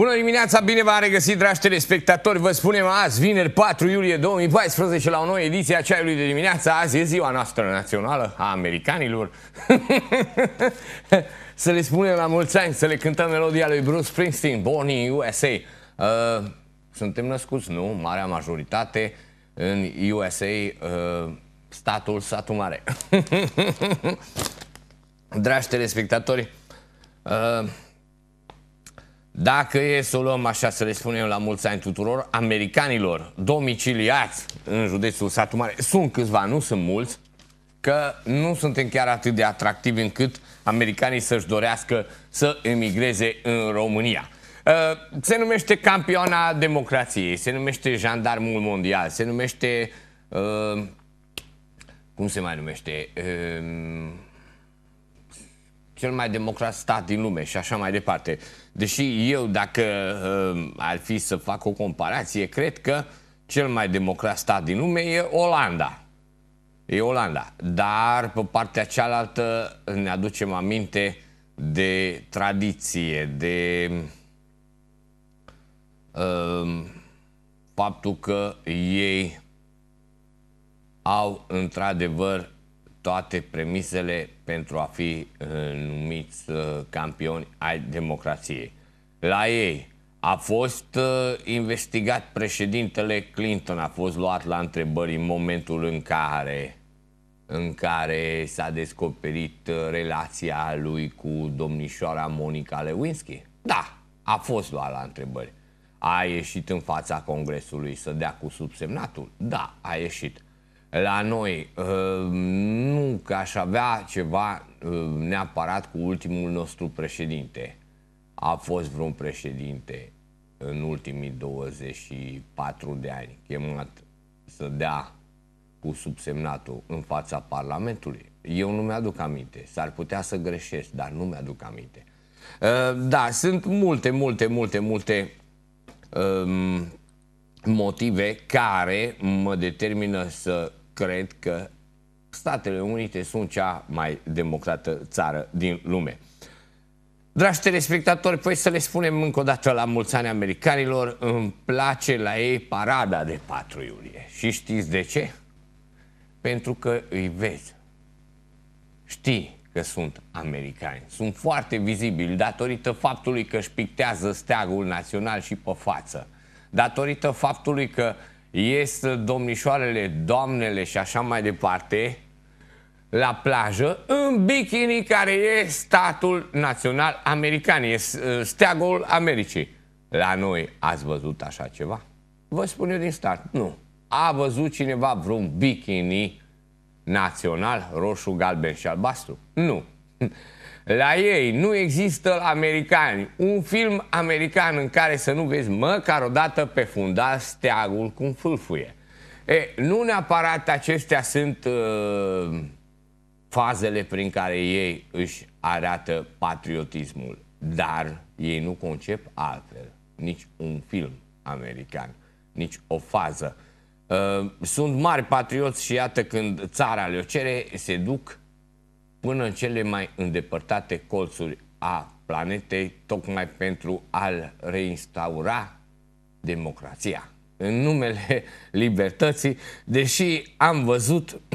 Bună dimineața, bine v-am regăsit, dragi telespectatori. Vă spunem azi, vineri 4 iulie 2014, la o nouă ediție a Ceaiului de dimineață. Azi e ziua noastră națională a americanilor. să le spunem la mulți ani, să le cântăm melodia lui Bruce Springsteen, Born in USA. Uh, suntem născuți, nu? Marea majoritate în USA, uh, statul, satul mare. dragi telespectatori, uh, dacă e să o luăm așa să le spunem la mulți ani tuturor, americanilor domiciliați în județul Satu Mare, sunt câțiva, nu sunt mulți, că nu suntem chiar atât de atractivi încât americanii să-și dorească să emigreze în România. Uh, se numește campioana democrației, se numește jandarmul mondial, se numește... Uh, cum se mai numește? Uh, cel mai democrat stat din lume și așa mai departe. Deși eu, dacă uh, ar fi să fac o comparație, cred că cel mai democrat stat din lume e Olanda. E Olanda. Dar, pe partea cealaltă, ne aducem aminte de tradiție, de uh, faptul că ei au, într-adevăr, toate premisele pentru a fi uh, numiți uh, campioni ai democrației. La ei a fost uh, investigat președintele Clinton, a fost luat la întrebări în momentul în care în care s-a descoperit relația lui cu domnișoara Monica Lewinsky. Da, a fost luat la întrebări. A ieșit în fața Congresului să dea cu subsemnatul? Da, a ieșit la noi. Uh, nu că aș avea ceva uh, neapărat cu ultimul nostru președinte. A fost vreun președinte în ultimii 24 de ani chemat să dea cu subsemnatul în fața Parlamentului? Eu nu mi-aduc aminte. S-ar putea să greșesc, dar nu mi-aduc aminte. Uh, da, sunt multe, multe, multe, multe um, motive care mă determină să cred că Statele Unite sunt cea mai democrată țară din lume. Dragi telespectatori, păi să le spunem încă o dată la mulți ani americanilor, îmi place la ei parada de 4 iulie. Și știți de ce? Pentru că îi vezi. Știi că sunt americani. Sunt foarte vizibili datorită faptului că își pictează steagul național și pe față. Datorită faptului că ies domnișoarele, doamnele și așa mai departe la plajă în bikini care e statul național american, e steagul Americii. La noi ați văzut așa ceva? Vă spun eu din start, nu. A văzut cineva vreun bikini național roșu, galben și albastru? Nu. La ei nu există americani. Un film american în care să nu vezi măcar odată pe funda steagul cum fâlfuie. E, nu neapărat acestea sunt uh, fazele prin care ei își arată patriotismul, dar ei nu concep altfel nici un film american, nici o fază. Uh, sunt mari patrioți și iată când țara le cere, se duc până în cele mai îndepărtate colțuri a planetei, tocmai pentru a-l reinstaura democrația în numele libertății, deși am văzut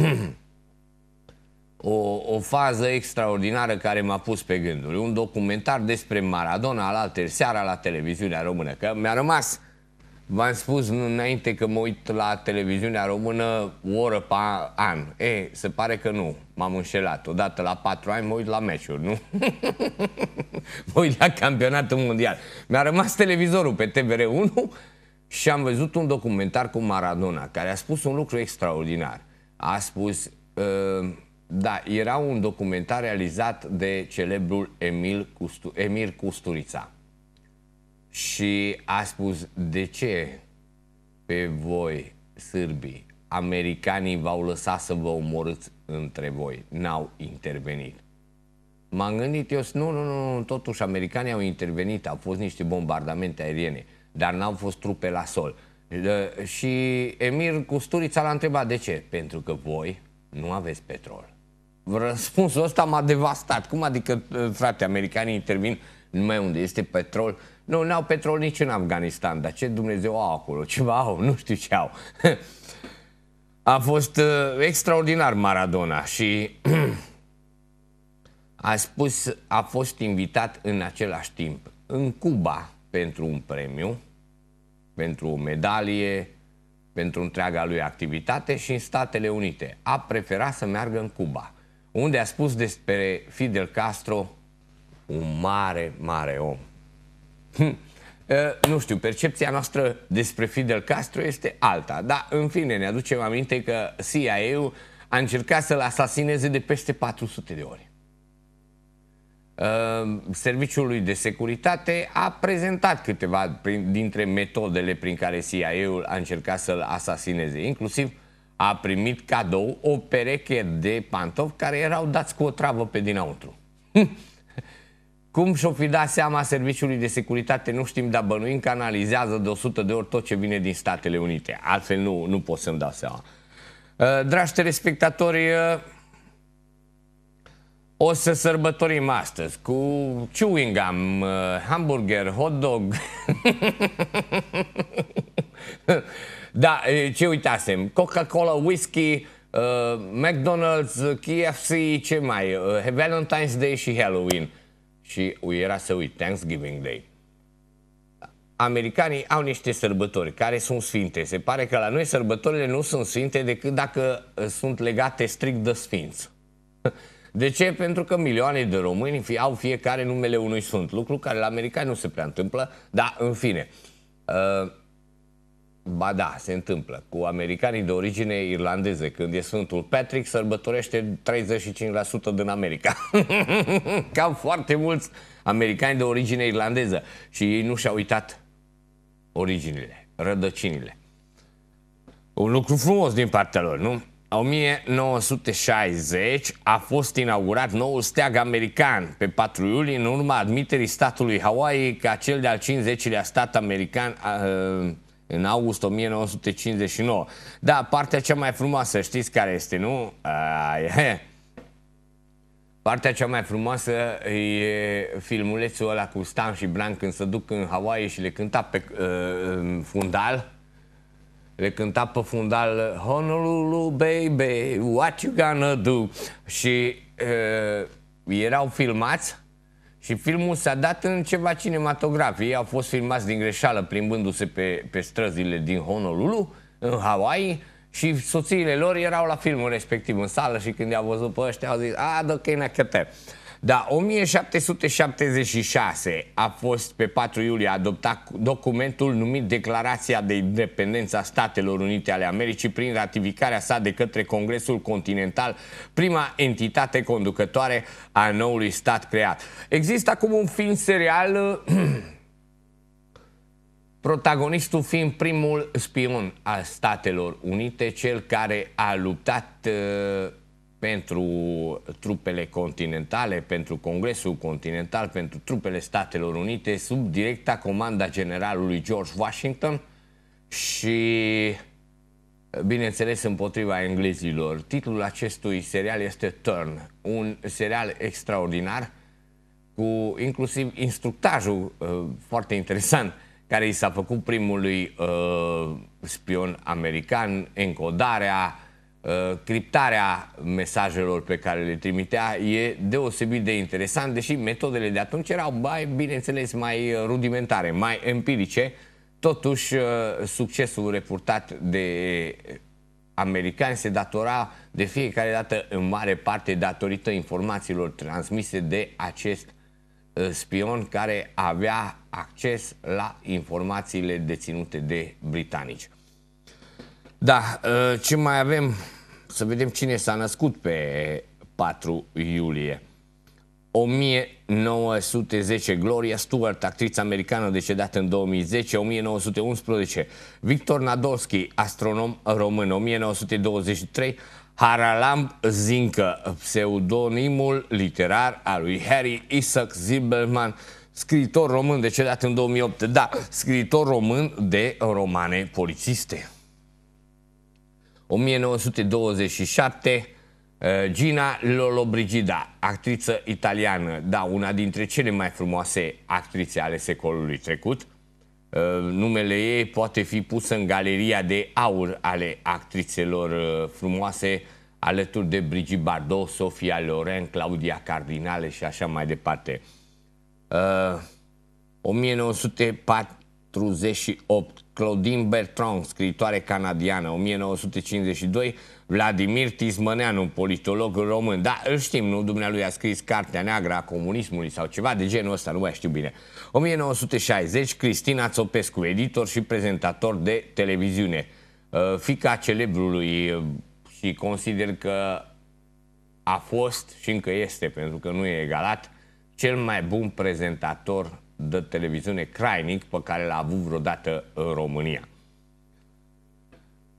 o, o fază extraordinară care m-a pus pe gânduri. Un documentar despre Maradona al altă seara la televiziunea română, că mi-a rămas V-am spus înainte că mă uit la televiziunea română o oră pe an. E, se pare că nu, m-am înșelat. Odată la patru ani mă uit la meciuri, nu? mă uit la campionatul mondial. Mi-a rămas televizorul pe TVR1 și am văzut un documentar cu Maradona, care a spus un lucru extraordinar. A spus, uh, da, era un documentar realizat de celebrul Emil Custu- Emir Custurița și a spus de ce pe voi, sârbii, americanii v-au lăsat să vă omorâți între voi, n-au intervenit. M-am gândit eu, nu, nu, nu, totuși americanii au intervenit, au fost niște bombardamente aeriene, dar n-au fost trupe la sol. Și Emir Custurița l-a întrebat de ce? Pentru că voi nu aveți petrol. Răspunsul ăsta m-a devastat. Cum adică, frate, americanii intervin numai unde este petrol? Nu, n-au petrol nici în Afganistan, dar ce Dumnezeu au acolo? Ceva au, nu știu ce au. A fost uh, extraordinar Maradona și a spus, a fost invitat în același timp în Cuba pentru un premiu, pentru o medalie, pentru întreaga lui activitate și în Statele Unite. A preferat să meargă în Cuba, unde a spus despre Fidel Castro un mare, mare om. Hm. Nu știu, percepția noastră despre Fidel Castro este alta, dar în fine ne aducem aminte că CIA-ul a încercat să-l asasineze de peste 400 de ori. Serviciului de Securitate a prezentat câteva dintre metodele prin care CIA-ul a încercat să-l asasineze. Inclusiv a primit cadou o pereche de pantofi care erau dați cu o travă pe dinăuntru. Hm. Cum și-o fi dat seama Serviciului de Securitate, nu știm, dar bănuim că analizează de 100 de ori tot ce vine din Statele Unite. Altfel nu, nu pot să-mi dau seama. Uh, dragi telespectatori, uh, o să sărbătorim astăzi cu chewing gum, uh, hamburger, hot dog. da, ce uitasem? Coca-Cola, whisky, McDonald's, KFC, ce mai? Valentine's Day și Halloween și era să uit, Thanksgiving Day. Americanii au niște sărbători care sunt sfinte. Se pare că la noi sărbătorile nu sunt sfinte decât dacă uh, sunt legate strict de sfinți. De ce? Pentru că milioane de români au fiecare numele unui sfânt, lucru care la americani nu se prea întâmplă, dar în fine. Uh, Ba da, se întâmplă. Cu americanii de origine irlandeză, când e Sfântul Patrick, sărbătorește 35% din America. Cam foarte mulți americani de origine irlandeză. Și ei nu și-au uitat originile, rădăcinile. Un lucru frumos din partea lor, nu? 1960 a fost inaugurat noul steag american pe 4 iulie în urma admiterii statului Hawaii ca cel de-al 50-lea stat american uh, în august 1959. Da, partea cea mai frumoasă, știți care este, nu? Aia. Partea cea mai frumoasă e filmulețul ăla cu Stan și Bran când se duc în Hawaii și le cânta pe uh, fundal. Le cânta pe fundal Honolulu baby, what you gonna do? Și uh, erau filmați și filmul s-a dat în ceva cinematografie Ei au fost filmați din greșeală plimbându-se pe, pe străzile din Honolulu, în Hawaii, și soțiile lor erau la filmul respectiv în sală și când i-au văzut pe ăștia au zis, a, do, că e da, 1776 a fost pe 4 iulie adoptat documentul numit Declarația de Independență a Statelor Unite ale Americii prin ratificarea sa de către Congresul Continental, prima entitate conducătoare a noului stat creat. Există acum un film serial protagonistul fiind primul spion al Statelor Unite, cel care a luptat uh, pentru trupele continentale, pentru Congresul Continental, pentru trupele Statelor Unite, sub directa comanda generalului George Washington și, bineînțeles, împotriva englezilor. Titlul acestui serial este Turn, un serial extraordinar cu inclusiv instructajul uh, foarte interesant care i s-a făcut primului uh, spion american, encodarea, Uh, criptarea mesajelor pe care le trimitea e deosebit de interesant, deși metodele de atunci erau, mai, bineînțeles, mai uh, rudimentare, mai empirice. Totuși, uh, succesul reportat de americani se datora de fiecare dată în mare parte datorită informațiilor transmise de acest spion care avea acces la informațiile deținute de britanici. Da, ce mai avem să vedem cine s-a născut pe 4 iulie. 1910 Gloria Stewart, actriță americană decedată în 2010, 1911 Victor Nadolski, astronom român, 1923 Haralamb Zincă, pseudonimul literar al lui Harry Isaac Zibelman, scriitor român decedat în 2008, da, scriitor român de romane polițiste. 1927, uh, Gina Lollobrigida, actriță italiană, da, una dintre cele mai frumoase actrițe ale secolului trecut. Uh, numele ei poate fi pus în galeria de aur ale actrițelor uh, frumoase, alături de Brigitte Bardot, Sofia Loren, Claudia Cardinale și așa mai departe. 1904 1948, Claudine Bertrand, scriitoare canadiană, 1952, Vladimir Tismăneanu, un politolog român. Da, îl știm, nu? Dumnealui a scris Cartea Neagră a Comunismului sau ceva de genul ăsta, nu mai știu bine. 1960, Cristina Țopescu, editor și prezentator de televiziune. Uh, fica celebrului uh, și consider că a fost și încă este, pentru că nu e egalat, cel mai bun prezentator de televiziune crainic pe care l-a avut vreodată în România.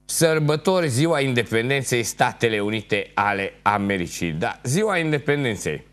Sărbători Ziua Independenței Statele Unite ale Americii. Da, Ziua Independenței,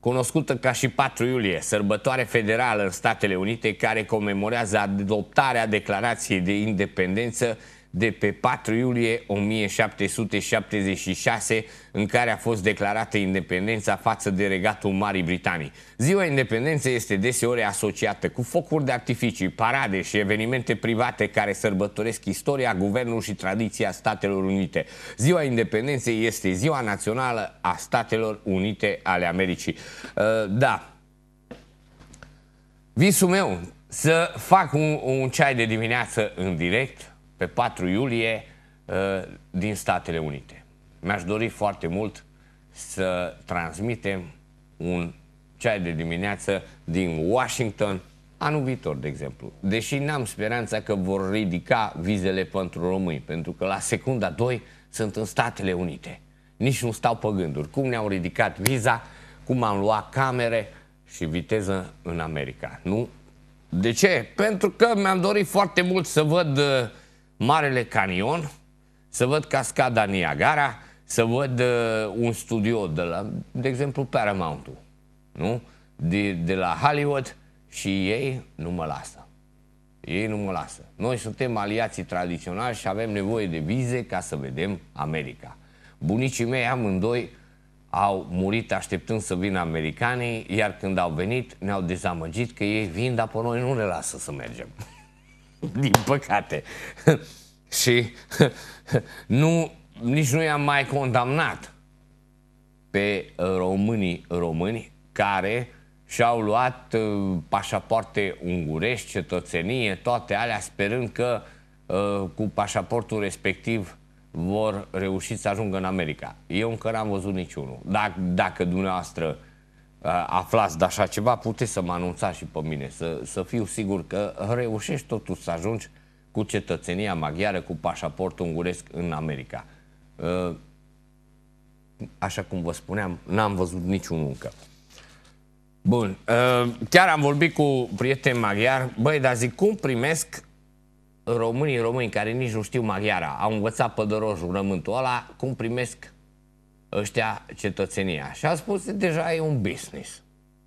cunoscută ca și 4 iulie, sărbătoare federală în Statele Unite care comemorează adoptarea Declarației de Independență de pe 4 iulie 1776, în care a fost declarată independența față de regatul Marii Britanii. Ziua independenței este deseori asociată cu focuri de artificii, parade și evenimente private care sărbătoresc istoria, guvernul și tradiția Statelor Unite. Ziua independenței este ziua națională a Statelor Unite ale Americii. Uh, da, Visul meu, să fac un, un ceai de dimineață în direct, pe 4 iulie ă, din Statele Unite. Mi-aș dori foarte mult să transmitem un ceai de dimineață din Washington anul viitor, de exemplu. Deși n-am speranța că vor ridica vizele pentru români, pentru că la secunda 2 sunt în Statele Unite. Nici nu stau pe gânduri. Cum ne-au ridicat viza, cum am luat camere și viteză în America. Nu? De ce? Pentru că mi-am dorit foarte mult să văd uh, Marele Canion, să văd cascada Niagara, să văd uh, un studio de la, de exemplu, paramount nu? De, de la Hollywood și ei nu mă lasă. Ei nu mă lasă. Noi suntem aliații tradiționali și avem nevoie de vize ca să vedem America. Bunicii mei amândoi au murit așteptând să vină americanii, iar când au venit ne-au dezamăgit că ei vin, dar pe noi nu ne lasă să mergem. din păcate. și nu, nici nu i-am mai condamnat pe uh, românii români care și-au luat uh, pașapoarte ungurești, cetățenie, toate alea, sperând că uh, cu pașaportul respectiv vor reuși să ajungă în America. Eu încă n-am văzut niciunul. Dacă, dacă dumneavoastră uh, aflați de așa ceva, puteți să mă anunțați și pe mine, să, să fiu sigur că reușești totuși să ajungi cu cetățenia maghiară, cu pașaport unguresc în America. Așa cum vă spuneam, n-am văzut niciun încă. Bun, chiar am vorbit cu prieteni maghiar, băi, dar zic, cum primesc românii români care nici nu știu maghiara, au învățat pădărojul rământul ăla, cum primesc ăștia cetățenia. Și a spus că deja e un business.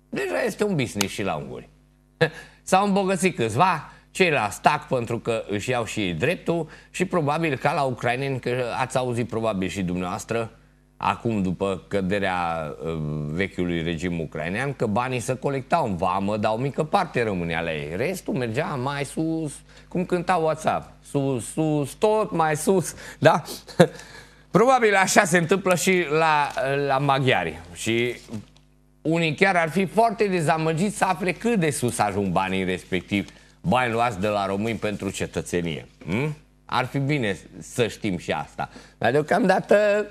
Deja este un business și la unguri. S-au îmbogățit câțiva, la stac pentru că își iau și ei dreptul și probabil ca la ucraineni, că ați auzit probabil și dumneavoastră, acum după căderea uh, vechiului regim ucrainean, că banii se colectau în vamă, dar o mică parte rămânea la ei. Restul mergea mai sus, cum cânta WhatsApp, sus, sus, tot mai sus, da? Probabil așa se întâmplă și la, la maghiari. Și unii chiar ar fi foarte dezamăgiți să afle cât de sus ajung banii respectiv, bani luați de la români pentru cetățenie. Hmm? Ar fi bine să știm și asta. Dar deocamdată,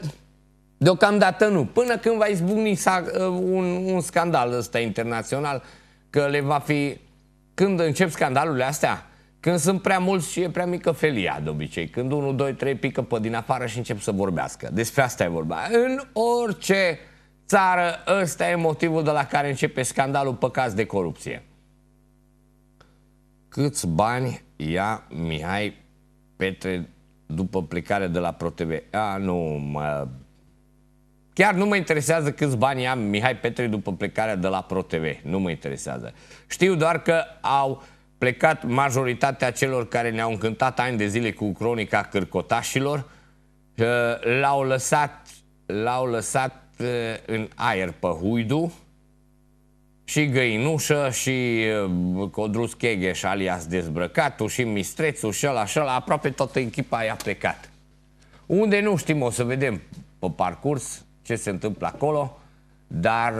deocamdată nu. Până când va izbucni uh, un, un scandal ăsta internațional, că le va fi... Când încep scandalurile astea, când sunt prea mulți și e prea mică felia, de obicei. Când unul, doi, trei pică pe din afară și încep să vorbească. Despre asta e vorba. În orice țară, ăsta e motivul de la care începe scandalul pe caz de corupție. Câți bani ia Mihai Petre după plecare de la ProTV? A, nu, mă... Chiar nu mă interesează câți bani ia Mihai Petre după plecarea de la ProTV. Nu mă interesează. Știu doar că au plecat majoritatea celor care ne-au încântat ani de zile cu cronica cârcotașilor, uh, l-au lăsat, l-au lăsat uh, în aer pe huidu și Găinușă și uh, Codrus Chegheș alias Dezbrăcatul și Mistrețul și ăla și ăla, aproape toată echipa i-a plecat. Unde nu știm, o să vedem pe parcurs ce se întâmplă acolo, dar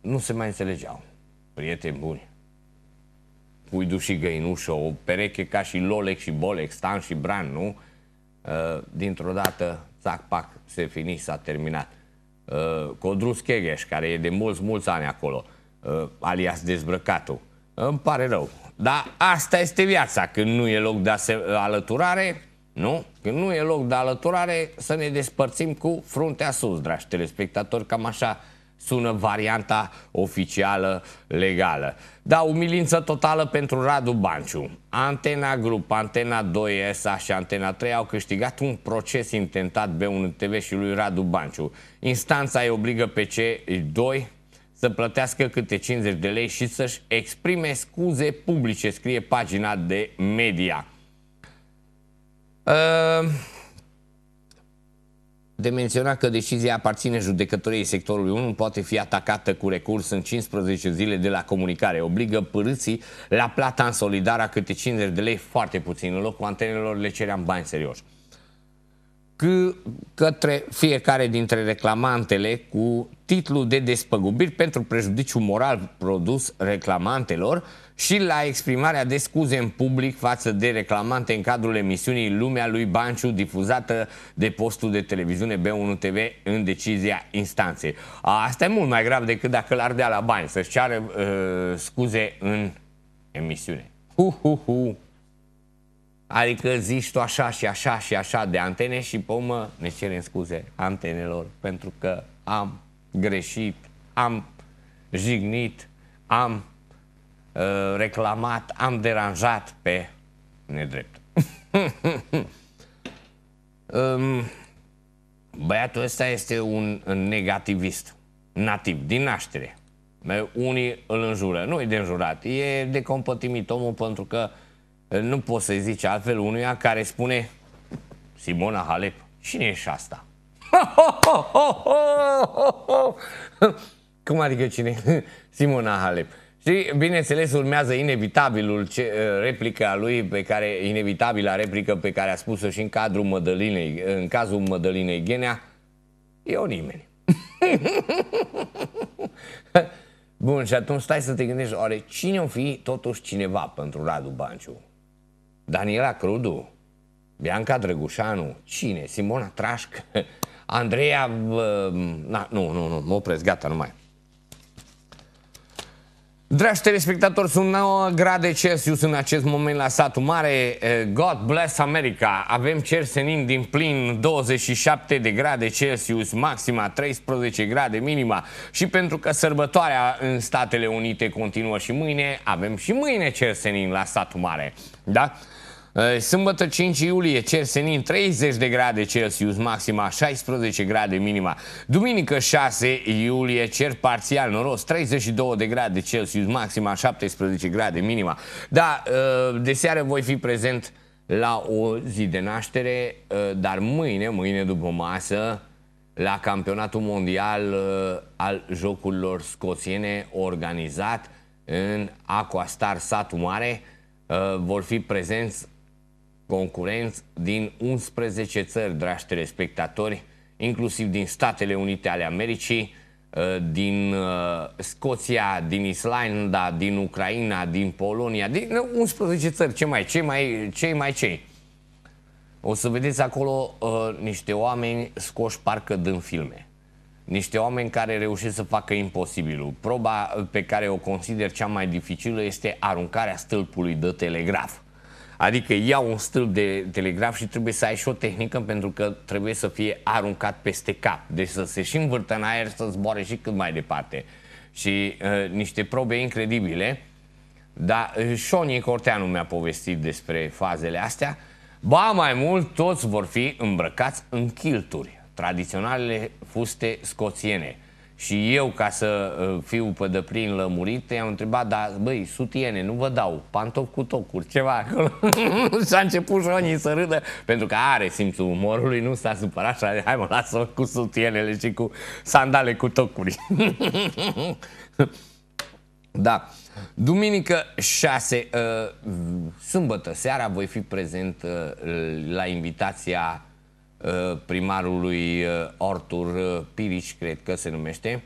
nu se mai înțelegeau. Prieteni buni, Puidu și Găinușă, o pereche ca și Lolec și Bolec, Stan și Bran, nu? Uh, dintr-o dată, țac-pac, se fini, s-a terminat. Uh, Codrus Chegeș, care e de mulți, mulți ani acolo, uh, alias dezbrăcatul. Îmi pare rău. Dar asta este viața. Când nu e loc de alăturare, nu? Când nu e loc de alăturare, să ne despărțim cu fruntea sus, dragi telespectatori, cam așa sună varianta oficială legală. Da, umilință totală pentru Radu Banciu. Antena Grup, Antena 2 s și Antena 3 au câștigat un proces intentat pe un TV și lui Radu Banciu. Instanța îi obligă pe cei doi să plătească câte 50 de lei și să-și exprime scuze publice, scrie pagina de media. Uh de menționat că decizia aparține judecătoriei sectorului 1, poate fi atacată cu recurs în 15 zile de la comunicare. Obligă părâții la plata în a câte 50 de lei, foarte puțin. În locul antenelor le ceream bani serioși. Că, către fiecare dintre reclamantele cu titlul de despăgubiri pentru prejudiciu moral produs reclamantelor, și la exprimarea de scuze în public față de reclamante în cadrul emisiunii Lumea lui Banciu difuzată de postul de televiziune B1 TV în decizia instanței. Asta e mult mai grav decât dacă l-ar dea la bani, să-și ceară uh, scuze în emisiune. Hu, hu, hu. Adică zici tu așa și așa și așa de antene și pomă ne cerem scuze antenelor pentru că am greșit, am jignit, am Uh, reclamat, am deranjat pe nedrept. Um, băiatul ăsta este un negativist, nativ, din naștere. Unii îl înjură, nu e de înjurat, e de compătimit omul pentru că uh, nu poți să-i zici altfel unuia care spune Simona Halep, cine ești asta? Cum adică cine? Simona Halep. Și, bineînțeles, urmează inevitabilul ce, uh, replica lui pe care, inevitabila replică pe care a spus-o și în cadrul Mădălinei, în cazul Mădălinei Ghenea, eu nimeni. Bun, și atunci stai să te gândești, oare cine o fi totuși cineva pentru Radu Banciu? Daniela Crudu? Bianca Drăgușanu? Cine? Simona Trașc? Andreea... Uh, na, nu, nu, nu, mă opresc, gata, nu mai. Dragi telespectatori, sunt 9 grade Celsius în acest moment la satul mare. Eh, God bless America! Avem cer senin din plin, 27 de grade Celsius maxima, 13 grade minima. Și pentru că sărbătoarea în Statele Unite continuă și mâine, avem și mâine cer senin la satul mare. Da? Sâmbătă 5 iulie, cer senin 30 de grade Celsius maxima, 16 grade minima. Duminică 6 iulie, cer parțial noros, 32 de grade Celsius maxima, 17 grade minima. Da, eh, de seară voi fi prezent la o zi de naștere, eh, dar mâine, mâine după masă, la campionatul mondial eh, al jocurilor scoțiene organizat în Aquastar Satul Mare, vor fi prezenți Concurenți din 11 țări, dragi telespectatori, inclusiv din Statele Unite ale Americii, ă, din ă, Scoția, din Islanda, din Ucraina, din Polonia, din 11 țări, ce mai, ce mai, ce mai cei. O să vedeți acolo uh, niște oameni scoși parcă din filme. Niște oameni care reușesc să facă imposibilul. Proba pe care o consider cea mai dificilă este aruncarea stâlpului de telegraf. Adică ia un stâlp de telegraf și trebuie să ai și o tehnică pentru că trebuie să fie aruncat peste cap. Deci să se și învârtă în aer, să zboare și cât mai departe. Și uh, niște probe incredibile. Dar uh, Șonie Corteanu mi-a povestit despre fazele astea. Ba mai mult, toți vor fi îmbrăcați în chilturi, tradiționalele fuste scoțiene. Și eu, ca să ă, fiu pe deplin lămurit, i-am întrebat, da, băi, sutiene, nu vă dau, pantofi cu tocuri, ceva acolo. și a început Jonii să râdă, pentru că are simțul umorului, nu s-a supărat și a zis, hai mă, lasă cu sutienele și cu sandale cu tocuri. da. Duminică 6, uh, ă, sâmbătă seara, voi fi prezent uh, la invitația Uh, primarului Ortur uh, uh, Piriș, cred că se numește,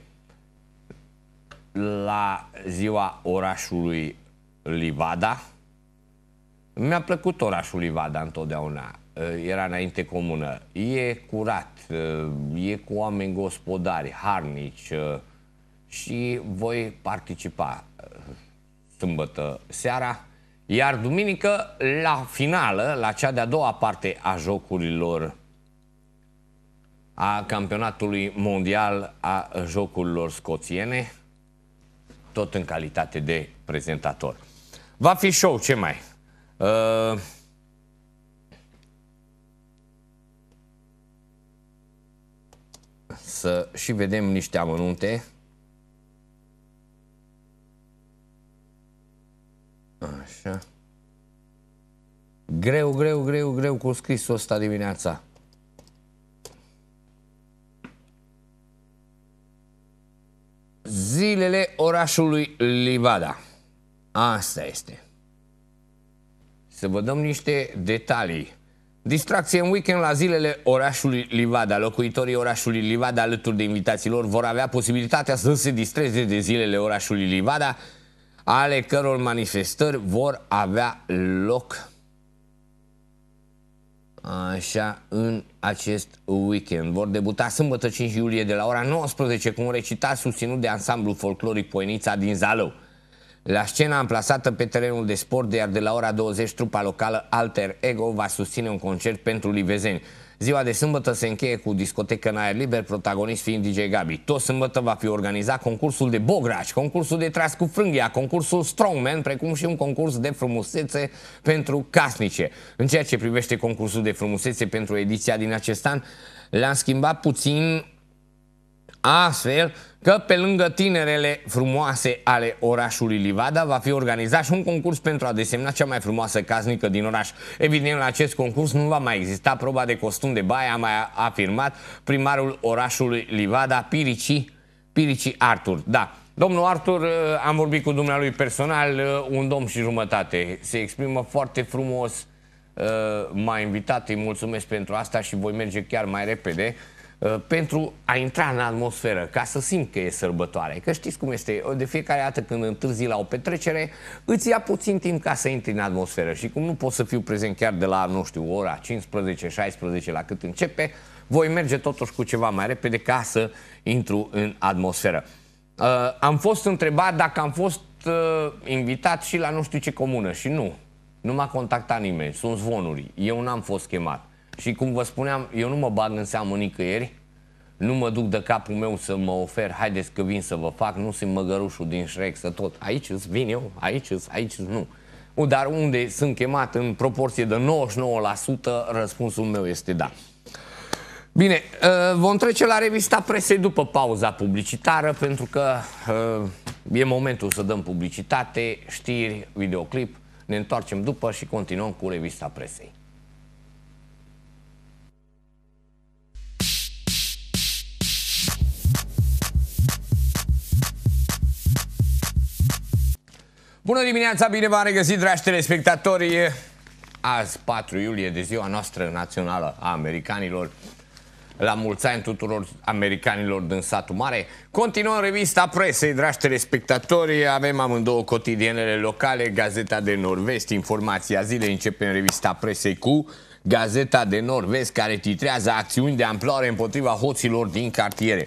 la ziua orașului Livada. Mi-a plăcut orașul Livada întotdeauna. Era înainte comună. E curat, e cu oameni gospodari, harnici și voi participa sâmbătă seara. Iar duminică, la finală, la cea de-a doua parte a jocurilor a campionatului mondial a jocurilor scoțiene, tot în calitate de prezentator. Va fi show, ce mai? Uh... Să și vedem niște amănunte. Așa. Greu, greu, greu, greu cu scrisul ăsta dimineața. Zilele orașului Livada. Asta este. Să vă dăm niște detalii. Distracție în weekend la zilele orașului Livada. Locuitorii orașului Livada alături de invitații lor vor avea posibilitatea să se distreze de zilele orașului Livada, ale căror manifestări vor avea loc Așa, în acest weekend. Vor debuta sâmbătă 5 iulie de la ora 19 cu un recital susținut de ansamblu folcloric Poenița din Zalău. La scena amplasată pe terenul de sport, iar de la ora 20 trupa locală Alter Ego va susține un concert pentru livezeni. Ziua de sâmbătă se încheie cu discotecă în aer liber, protagonist fiind DJ Gabi. Tot sâmbătă va fi organizat concursul de bograș, concursul de tras cu frânghia, concursul strongman, precum și un concurs de frumusețe pentru casnice. În ceea ce privește concursul de frumusețe pentru ediția din acest an, l-am schimbat puțin Astfel că pe lângă tinerele frumoase ale orașului Livada va fi organizat și un concurs pentru a desemna cea mai frumoasă casnică din oraș. Evident, la acest concurs nu va mai exista proba de costum de baie, a mai afirmat primarul orașului Livada, Pirici, Pirici Artur. Da, Domnul Artur, eh, am vorbit cu dumnealui personal, eh, un domn și jumătate. Se exprimă foarte frumos, eh, m-a invitat, îi mulțumesc pentru asta și voi merge chiar mai repede. Uh, pentru a intra în atmosferă, ca să simt că e sărbătoare. Că știți cum este, de fiecare dată când întârzi la o petrecere, îți ia puțin timp ca să intri în atmosferă. Și cum nu pot să fiu prezent chiar de la, nu știu, ora 15-16 la cât începe, voi merge totuși cu ceva mai repede ca să intru în atmosferă. Uh, am fost întrebat dacă am fost uh, invitat și la nu știu ce comună și nu. Nu m-a contactat nimeni, sunt zvonuri. Eu n-am fost chemat. Și cum vă spuneam, eu nu mă bag în seamă nicăieri, nu mă duc de capul meu să mă ofer, haideți că vin să vă fac, nu sunt măgărușul din Shrek să tot, aici îți vin eu, aici îți, aici îți nu. Dar unde sunt chemat în proporție de 99%, răspunsul meu este da. Bine, uh, vom trece la revista presei după pauza publicitară, pentru că uh, e momentul să dăm publicitate, știri, videoclip. Ne întoarcem după și continuăm cu revista presei. Bună dimineața, bine v-am regăsit, dragi telespectatori! Azi, 4 iulie, de ziua noastră națională a americanilor. La mulți ani tuturor americanilor din satul mare. Continuăm revista presei, dragi telespectatori. Avem amândouă cotidienele locale, Gazeta de Nord-Vest, Informația zile, Începem revista presei cu Gazeta de Nord-Vest, care titrează acțiuni de amploare împotriva hoților din cartiere.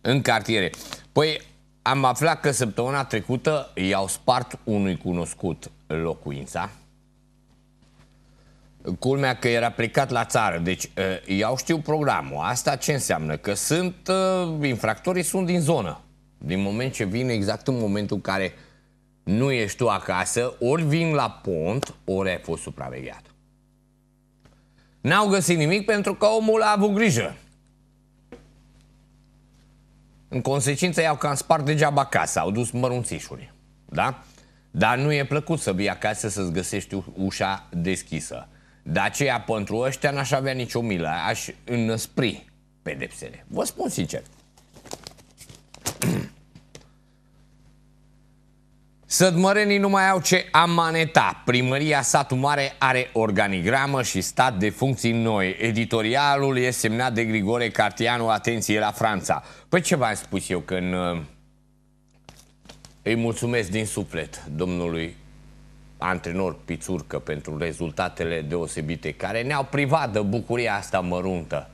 În cartiere. Păi, am aflat că săptămâna trecută i-au spart unui cunoscut locuința. Culmea că era plecat la țară, deci i-au știu programul. Asta ce înseamnă? Că sunt, infractorii sunt din zonă. Din moment ce vin, exact în momentul în care nu ești tu acasă, ori vin la pont, ori ai fost supravegheat. N-au găsit nimic pentru că omul a avut grijă. În consecință i-au cam spart degeaba casa, au dus mărunțișuri. Da? Dar nu e plăcut să vii acasă să-ți găsești ușa deschisă. De aceea, pentru ăștia, n-aș avea nicio milă, aș înspri pedepsele. Vă spun sincer. Sădmărenii nu mai au ce amaneta. Primăria Satu Mare are organigramă și stat de funcții noi. Editorialul e semnat de Grigore Cartianu, atenție la Franța. Păi ce v-am spus eu când uh, îi mulțumesc din suflet domnului antrenor Pițurcă pentru rezultatele deosebite care ne-au privat de bucuria asta măruntă.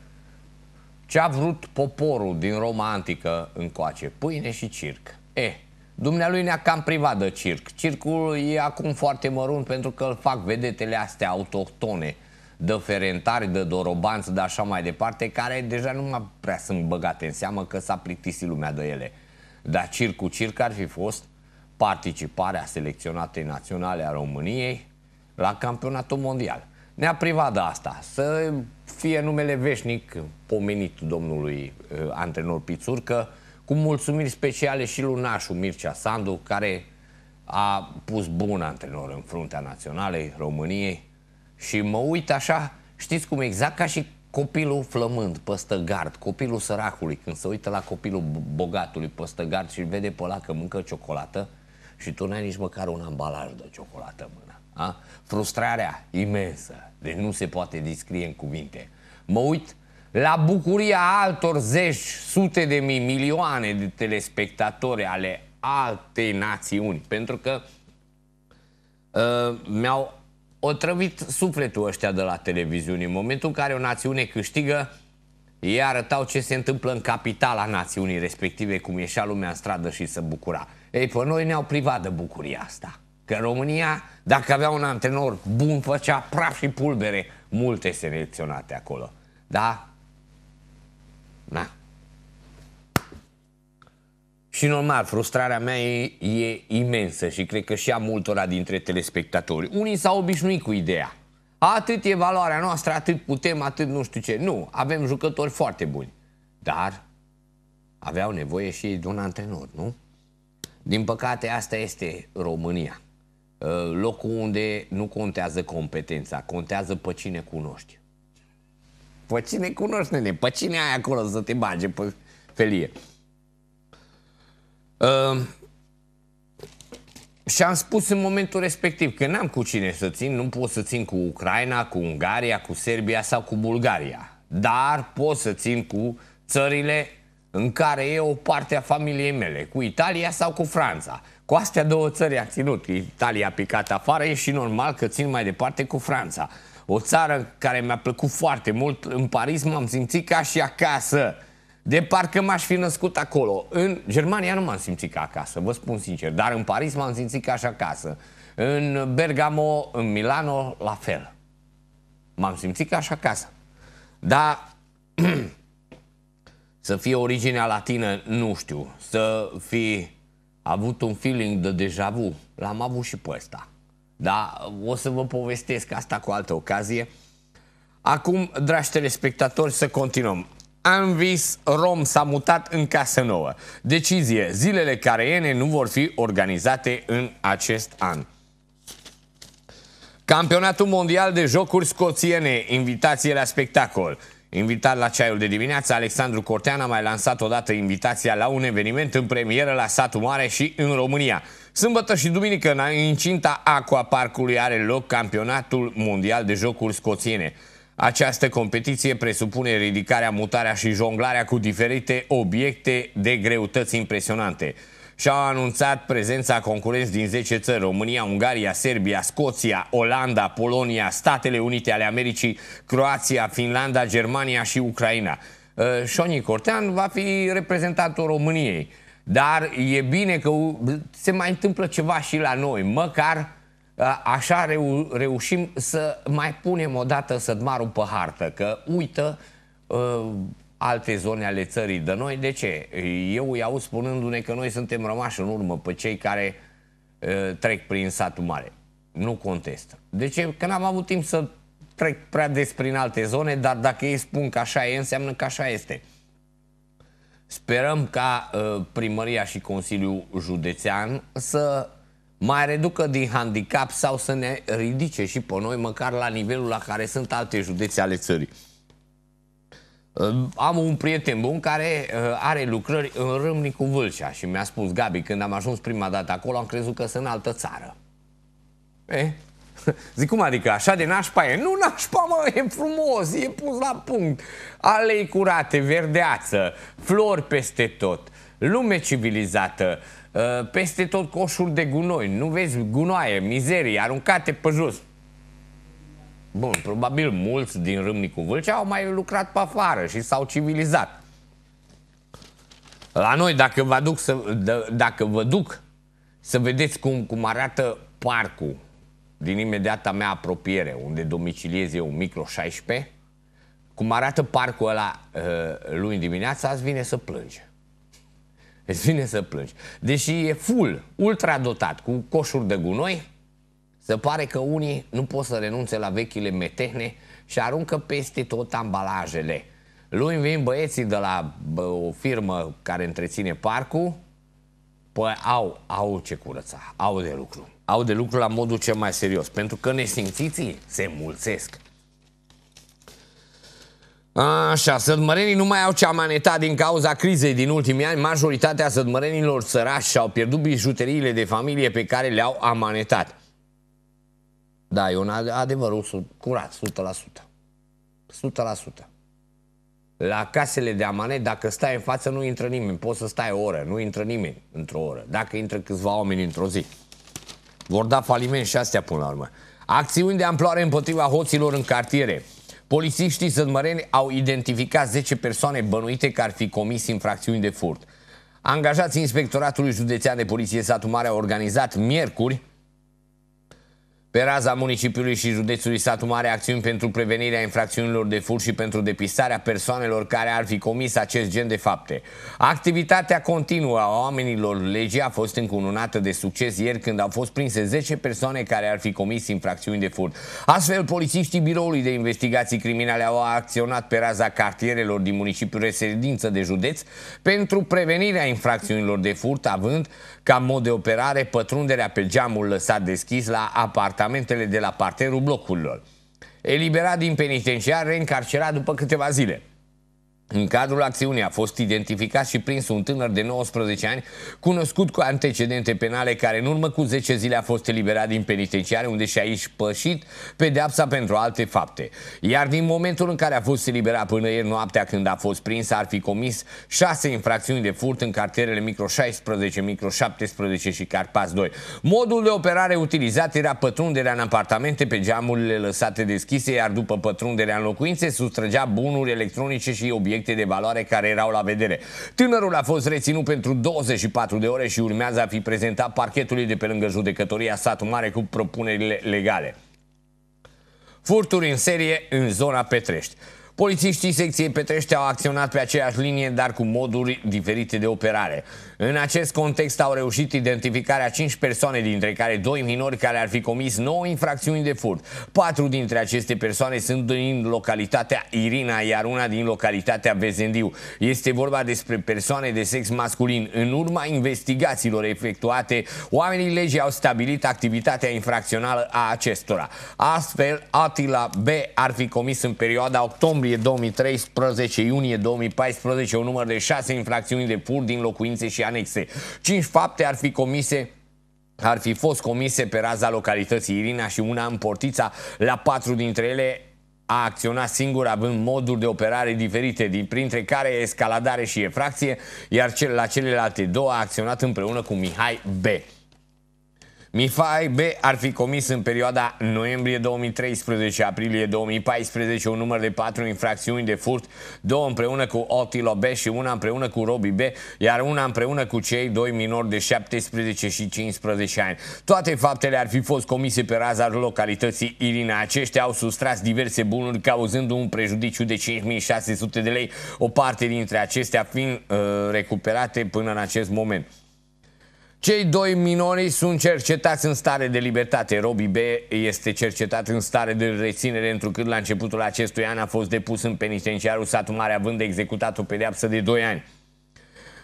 Ce a vrut poporul din Roma Antică încoace? Pâine și circ. E, eh, Dumnealui ne-a cam privat de circ. Circul e acum foarte mărunt pentru că îl fac vedetele astea autohtone de ferentari, de dorobanți, de așa mai departe, care deja nu mai prea sunt băgate în seamă că s-a plictisit lumea de ele. Dar circul circ ar fi fost participarea selecționatei naționale a României la campionatul mondial. Ne-a privat de asta, să fie numele veșnic pomenit domnului uh, antrenor Pițurcă, cu mulțumiri speciale și lunașul Mircea Sandu, care a pus bun antrenor în fruntea naționalei României și mă uit așa, știți cum, exact ca și copilul flămând, păstăgard, copilul săracului, când se uită la copilul bogatului, păstăgard și îl vede pe ăla că mâncă ciocolată și tu n-ai nici măcar un ambalaj de ciocolată în mână. A? Frustrarea imensă, deci nu se poate descrie în cuvinte. Mă uit la bucuria altor zeci, sute de mii, milioane de telespectatori ale alte națiuni. Pentru că uh, mi-au otrăvit sufletul ăștia de la televiziune. În momentul în care o națiune câștigă, ei arătau ce se întâmplă în capitala națiunii respective, cum ieșea lumea în stradă și se bucura. Ei, pe noi ne-au privat de bucuria asta. Că România, dacă avea un antrenor bun, făcea praf și pulbere multe selecționate acolo. Da? Na. Și normal, frustrarea mea e, e imensă și cred că și a multora dintre telespectatori. Unii s-au obișnuit cu ideea. Atât e valoarea noastră, atât putem, atât nu știu ce. Nu, avem jucători foarte buni. Dar aveau nevoie și de un antrenor, nu? Din păcate, asta este România. Ă, locul unde nu contează competența, contează pe cine cunoști. Pe cine cunoști, nene? Pe cine ai acolo să te bage pe felie? Uh, ehm, și am spus în momentul respectiv că n-am cu cine să țin, nu pot să țin cu Ucraina, cu Ungaria, cu Serbia sau cu Bulgaria. Dar pot să țin cu țările în care e o parte a familiei mele, cu Italia sau cu Franța. Cu astea două țări a ținut. Italia a picat afară, e și normal că țin mai departe cu Franța. O țară care mi-a plăcut foarte mult, în Paris m-am simțit ca și acasă. De parcă m-aș fi născut acolo. În Germania nu m-am simțit ca acasă, vă spun sincer, dar în Paris m-am simțit ca și acasă. În Bergamo, în Milano, la fel. M-am simțit ca și acasă. Dar să fie originea latină, nu știu. Să fi avut un feeling de deja vu. L-am avut și pe ăsta. Da, o să vă povestesc asta cu altă ocazie. Acum, dragi telespectatori, să continuăm. Anvis Rom s-a mutat în casă nouă. Decizie, zilele careiene nu vor fi organizate în acest an. Campionatul mondial de jocuri scoțiene, invitație la spectacol. Invitat la ceaiul de dimineață, Alexandru Cortean a mai lansat odată invitația la un eveniment în premieră la Satul Mare și în România. Sâmbătă și duminică, în incinta Aqua Parcului are loc campionatul mondial de jocuri scoțiene. Această competiție presupune ridicarea, mutarea și jonglarea cu diferite obiecte de greutăți impresionante și au anunțat prezența concurenți din 10 țări, România, Ungaria, Serbia, Scoția, Olanda, Polonia, Statele Unite ale Americii, Croația, Finlanda, Germania și Ucraina. Uh, Șonii Cortean va fi reprezentatul României. Dar e bine că se mai întâmplă ceva și la noi, măcar uh, așa reu reușim să mai punem o dată sădmarul pe hartă, că uită uh, alte zone ale țării de noi. De ce? Eu îi aud spunându-ne că noi suntem rămași în urmă pe cei care uh, trec prin satul mare. Nu contest. De ce? Că n-am avut timp să trec prea des prin alte zone, dar dacă ei spun că așa e, înseamnă că așa este. Sperăm ca uh, primăria și Consiliul Județean să mai reducă din handicap sau să ne ridice și pe noi, măcar la nivelul la care sunt alte județe ale țării. Am un prieten bun care uh, are lucrări în Râmnicu Vâlcea și mi-a spus, Gabi, când am ajuns prima dată acolo, am crezut că sunt în altă țară. E? Eh? Zic, cum adică? Așa de nașpa e? Nu nașpa, mă, e frumos, e pus la punct. Alei curate, verdeață, flori peste tot, lume civilizată, uh, peste tot coșuri de gunoi, nu vezi gunoaie, mizerii aruncate pe jos, Bun, probabil mulți din Râmnicu Vâlcea au mai lucrat pe afară și s-au civilizat. La noi, dacă vă, duc să, dacă vă duc să vedeți cum, cum arată parcul din imediata mea apropiere, unde domiciliez eu micro 16, cum arată parcul ăla uh, luni dimineața, azi vine să plânge. Îți vine să plângi. Deși e full, ultra dotat, cu coșuri de gunoi, se pare că unii nu pot să renunțe la vechile metehne și aruncă peste tot ambalajele. Lui vin băieții de la bă, o firmă care întreține parcul, păi au, au ce curăța, au de lucru. Au de lucru la modul cel mai serios, pentru că nesimțiții se mulțesc. Așa, sădmărenii nu mai au ce amanetat din cauza crizei din ultimii ani. Majoritatea sădmărenilor sărași și-au pierdut bijuteriile de familie pe care le-au amanetat. Da, e un adevăr curat, 100%. 100%. La casele de amane, dacă stai în față, nu intră nimeni. Poți să stai o oră, nu intră nimeni într-o oră. Dacă intră câțiva oameni într-o zi. Vor da faliment și astea până la urmă. Acțiuni de amploare împotriva hoților în cartiere. Polițiștii sădmăreni au identificat 10 persoane bănuite că ar fi comis infracțiuni de furt. Angajații Inspectoratului Județean de Poliție Satu Mare au organizat miercuri pe raza municipiului și județului Satu Mare acțiuni pentru prevenirea infracțiunilor de fur și pentru depistarea persoanelor care ar fi comis acest gen de fapte. Activitatea continuă a oamenilor legii a fost încununată de succes ieri când au fost prinse 10 persoane care ar fi comis infracțiuni de furt. Astfel, polițiștii Biroului de Investigații Criminale au acționat pe raza cartierelor din municipiul Reserdință de județ pentru prevenirea infracțiunilor de furt, având ca mod de operare pătrunderea pe geamul lăsat deschis la apartament apartamentele de la parterul blocurilor. Eliberat din penitenciar, reîncarcerat după câteva zile. În cadrul acțiunii a fost identificat și prins un tânăr de 19 ani, cunoscut cu antecedente penale, care în urmă cu 10 zile a fost eliberat din penitenciare, unde și-a pășit pedeapsa pentru alte fapte. Iar din momentul în care a fost eliberat până ieri noaptea când a fost prins, ar fi comis 6 infracțiuni de furt în cartierele Micro 16, Micro 17 și Carpas 2. Modul de operare utilizat era pătrunderea în apartamente pe geamurile lăsate deschise, iar după pătrunderea în locuințe sustrăgea bunuri electronice și obiecte obiecte de valoare care erau la vedere. Tânărul a fost reținut pentru 24 de ore și urmează a fi prezentat parchetului de pe lângă judecătoria Satu Mare cu propunerile legale. Furturi în serie în zona Petrești. Polițiștii secției Petrește au acționat pe aceeași linie, dar cu moduri diferite de operare. În acest context au reușit identificarea 5 persoane, dintre care 2 minori care ar fi comis 9 infracțiuni de furt. 4 dintre aceste persoane sunt din localitatea Irina, iar una din localitatea Vezendiu. Este vorba despre persoane de sex masculin. În urma investigațiilor efectuate, oamenii legii au stabilit activitatea infracțională a acestora. Astfel, Atila B. ar fi comis în perioada octombrie octombrie 2013, iunie 2014, un număr de șase infracțiuni de pur din locuințe și anexe. cinci fapte ar fi comise ar fi fost comise pe raza localității Irina și una în Portița. La patru dintre ele a acționat singur având moduri de operare diferite, din printre care escaladare și efracție, iar cel, la celelalte două a acționat împreună cu Mihai B. Mifai B. ar fi comis în perioada noiembrie 2013-aprilie 2014 un număr de patru infracțiuni de furt, două împreună cu Otilo B și una împreună cu Robi B, iar una împreună cu cei doi minori de 17 și 15 ani. Toate faptele ar fi fost comise pe raza localității Irina. Aceștia au sustras diverse bunuri, cauzând un prejudiciu de 5600 de lei, o parte dintre acestea fiind uh, recuperate până în acest moment. Cei doi minori sunt cercetați în stare de libertate. Robi B. este cercetat în stare de reținere, întrucât la începutul acestui an a fost depus în penitenciarul Satu Mare, având executat o pedeapsă de 2 ani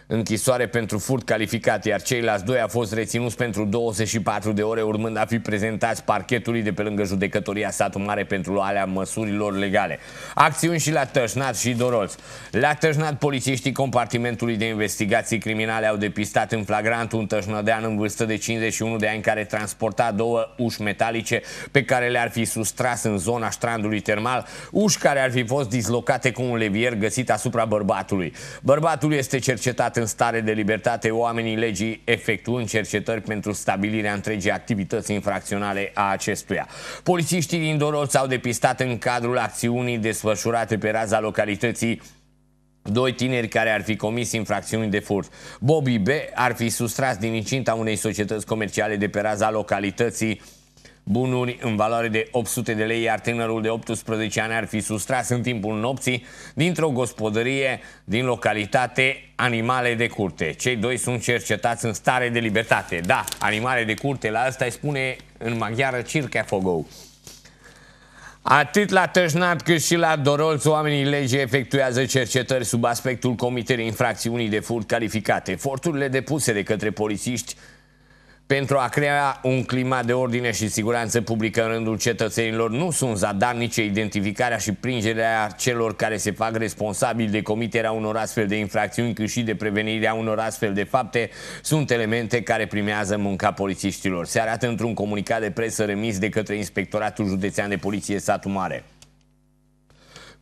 închisoare pentru furt calificat, iar ceilalți doi au fost reținuți pentru 24 de ore, urmând a fi prezentați parchetului de pe lângă judecătoria satul Mare pentru luarea măsurilor legale. Acțiuni și la Tășnat și Dorolț. La Tășnat, polițiștii compartimentului de investigații criminale au depistat în flagrant un tășnădean în vârstă de 51 de ani care transporta două uși metalice pe care le-ar fi sustras în zona strandului termal, uși care ar fi fost dislocate cu un levier găsit asupra bărbatului. Bărbatul este cercetat aflat în stare de libertate oamenii legii efectuând cercetări pentru stabilirea întregii activități infracționale a acestuia. Polițiștii din Dorot s-au depistat în cadrul acțiunii desfășurate pe raza localității Doi tineri care ar fi comis infracțiuni de furt. Bobby B. ar fi sustras din incinta unei societăți comerciale de pe raza localității bunuri în valoare de 800 de lei, iar tânărul de 18 ani ar fi sustras în timpul nopții dintr-o gospodărie din localitate animale de curte. Cei doi sunt cercetați în stare de libertate. Da, animale de curte, la asta îi spune în maghiară circa fogou. Atât la Tășnat cât și la Dorolț, oamenii legii efectuează cercetări sub aspectul comiterii infracțiunii de furt calificate. Forturile depuse de către polițiști pentru a crea un climat de ordine și siguranță publică în rândul cetățenilor nu sunt zadarnice identificarea și prinjerea celor care se fac responsabili de comiterea unor astfel de infracțiuni, cât și de prevenirea unor astfel de fapte, sunt elemente care primează munca polițiștilor. Se arată într-un comunicat de presă remis de către Inspectoratul Județean de Poliție Satu Mare.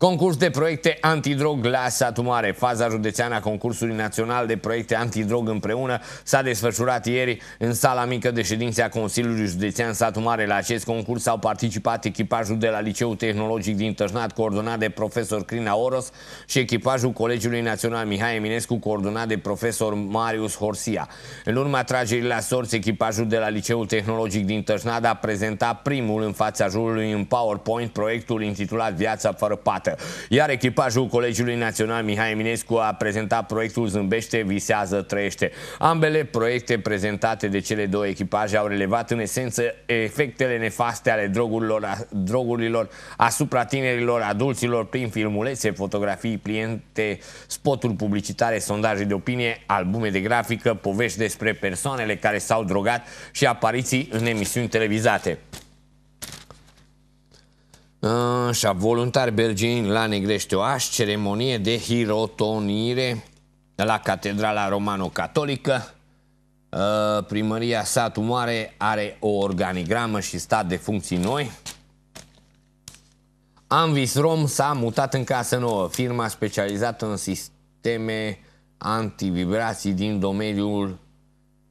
Concurs de proiecte antidrog la Satu Mare. Faza județeană a concursului național de proiecte antidrog împreună s-a desfășurat ieri în sala mică de ședințe a Consiliului Județean Satu Mare. La acest concurs au participat echipajul de la Liceul Tehnologic din Tășnat, coordonat de profesor Crina Oros și echipajul Colegiului Național Mihai Eminescu, coordonat de profesor Marius Horsia. În urma tragerii la sorți, echipajul de la Liceul Tehnologic din Tășnat a prezentat primul în fața jurului în PowerPoint proiectul intitulat Viața fără pată. Iar echipajul Colegiului Național Mihai Eminescu a prezentat proiectul Zâmbește, Visează, Trăiește. Ambele proiecte prezentate de cele două echipaje au relevat în esență efectele nefaste ale drogurilor, a, drogurilor asupra tinerilor, adulților, prin filmulețe, fotografii, cliente, spoturi publicitare, sondaje de opinie, albume de grafică, povești despre persoanele care s-au drogat și apariții în emisiuni televizate. Ah, așa, voluntari belgeni la Negreșteoaș, ceremonie de hirotonire la Catedrala Romano-Catolică. Ah, primăria Satul Mare are o organigramă și stat de funcții noi. Anvis Rom s-a mutat în casă nouă, firma specializată în sisteme antivibrații din domeniul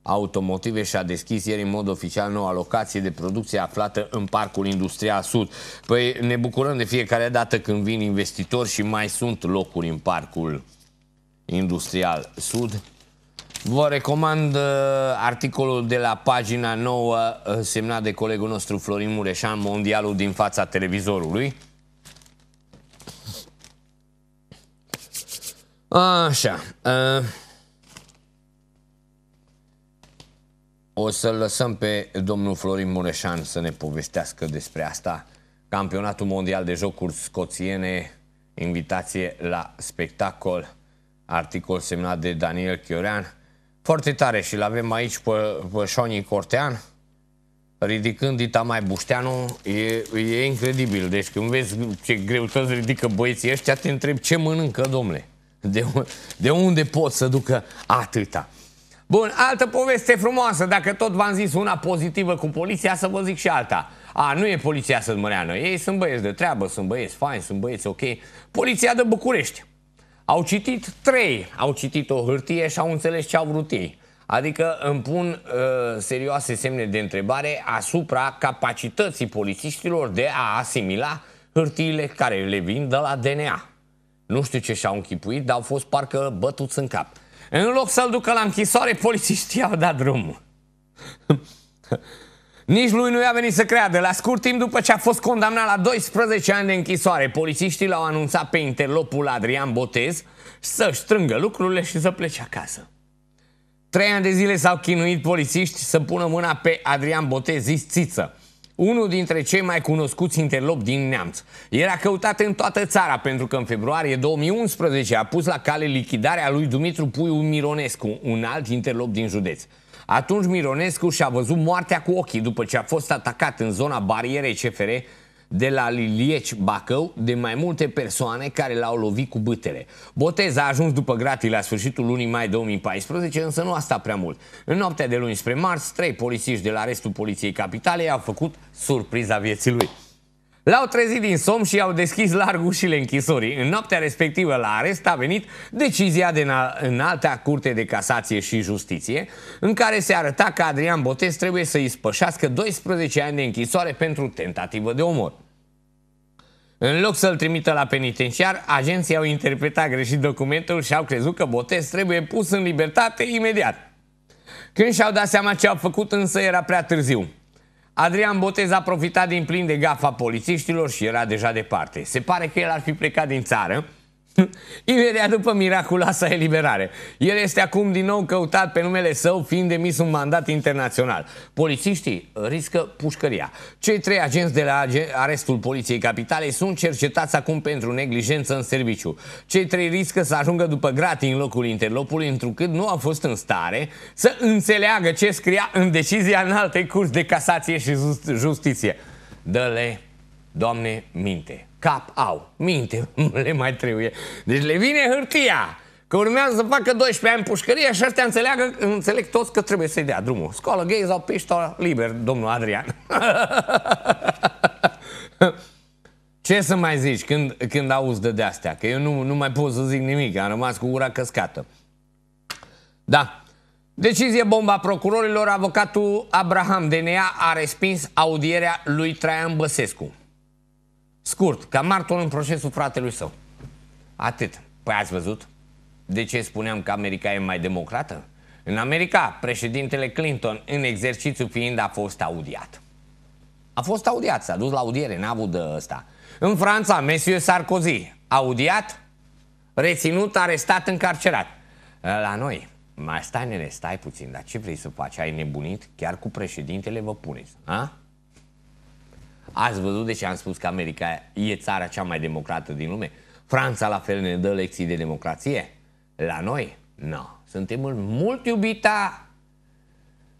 Automotive și-a deschis ieri în mod oficial noua locație de producție aflată în Parcul Industria Sud. Păi ne bucurăm de fiecare dată când vin investitori și mai sunt locuri în Parcul Industrial Sud. Vă recomand uh, articolul de la pagina 9 uh, semnat de colegul nostru Florin Mureșan, Mondialul din fața televizorului. Așa. Uh, O să-l lăsăm pe domnul Florin Mureșan să ne povestească despre asta. Campionatul mondial de jocuri scoțiene, invitație la spectacol, articol semnat de Daniel Chiorean. Foarte tare și l-avem aici pe, pe Șoni Cortean, ridicând Dita Mai Bușteanu, e, e incredibil. Deci când vezi ce greutăți ridică băieții ăștia, te întreb ce mănâncă, domnule. De, de unde pot să ducă atâta? Bun, altă poveste frumoasă. Dacă tot v-am zis una pozitivă cu poliția, să vă zic și alta. A, nu e poliția sădmăreană. Ei sunt băieți de treabă, sunt băieți faini, sunt băieți ok. Poliția de București. Au citit trei, au citit o hârtie și au înțeles ce au vrut ei. Adică îmi pun uh, serioase semne de întrebare asupra capacității polițiștilor de a asimila hârtiile care le vin de la DNA. Nu știu ce și-au închipuit, dar au fost parcă bătuți în cap. În loc să-l ducă la închisoare, polițiștii au dat drumul. Nici lui nu i-a venit să creadă. La scurt timp după ce a fost condamnat la 12 ani de închisoare, polițiștii l-au anunțat pe interlopul Adrian Botez să-și strângă lucrurile și să plece acasă. Trei ani de zile s-au chinuit polițiști să pună mâna pe Adrian Botez, zis țiță unul dintre cei mai cunoscuți interlopi din Neamț. Era căutat în toată țara pentru că în februarie 2011 a pus la cale lichidarea lui Dumitru Puiu Mironescu, un alt interlop din județ. Atunci Mironescu și-a văzut moartea cu ochii după ce a fost atacat în zona barierei CFR de la Lilieci Bacău de mai multe persoane care l-au lovit cu bâtele. Botez a ajuns după gratii la sfârșitul lunii mai 2014, însă nu a stat prea mult. În noaptea de luni spre marți, trei polițiști de la restul Poliției Capitalei au făcut surpriza vieții lui. L-au trezit din somn și au deschis larg ușile închisorii. În noaptea respectivă la arest a venit decizia de înalta curte de casație și justiție, în care se arăta că Adrian Botez trebuie să îi spășească 12 ani de închisoare pentru tentativă de omor. În loc să-l trimită la penitenciar, agenții au interpretat greșit documentul și au crezut că Botez trebuie pus în libertate imediat. Când și-au dat seama ce au făcut, însă era prea târziu. Adrian Botez a profitat din plin de gafa polițiștilor și era deja departe. Se pare că el ar fi plecat din țară, Imediat după miraculoasa eliberare. El este acum din nou căutat pe numele său, fiind emis un mandat internațional. Polițiștii riscă pușcăria. Cei trei agenți de la arestul Poliției Capitalei sunt cercetați acum pentru neglijență în serviciu. Cei trei riscă să ajungă după gratii în locul interlopului, întrucât nu au fost în stare să înțeleagă ce scria în decizia în alte curs de casație și justiție. Dă-le, Doamne, minte! cap au. Minte, le mai trebuie. Deci le vine hârtia că urmează să facă 12 ani pușcărie și ăștia înțeleagă, înțeleg toți că trebuie să-i dea drumul. Scoală gay sau piștola liber, domnul Adrian. Ce să mai zici când, când auzi de de-astea? Că eu nu, nu mai pot să zic nimic, am rămas cu ura căscată. Da. Decizie bomba procurorilor, avocatul Abraham DNA a respins audierea lui Traian Băsescu. Scurt, ca martor în procesul fratelui său. Atât. Păi ați văzut? De ce spuneam că America e mai democrată? În America, președintele Clinton, în exercițiu fiind, a fost audiat. A fost audiat, s-a dus la audiere, n-a avut de ăsta. În Franța, Monsieur Sarkozy, audiat, reținut, arestat, încarcerat. La noi, mai stai, nene, stai puțin, dar ce vrei să faci? Ai nebunit? Chiar cu președintele vă puneți, a? Ați văzut de ce am spus că America e țara cea mai democrată din lume? Franța la fel ne dă lecții de democrație? La noi? Nu. No. Suntem în mult iubita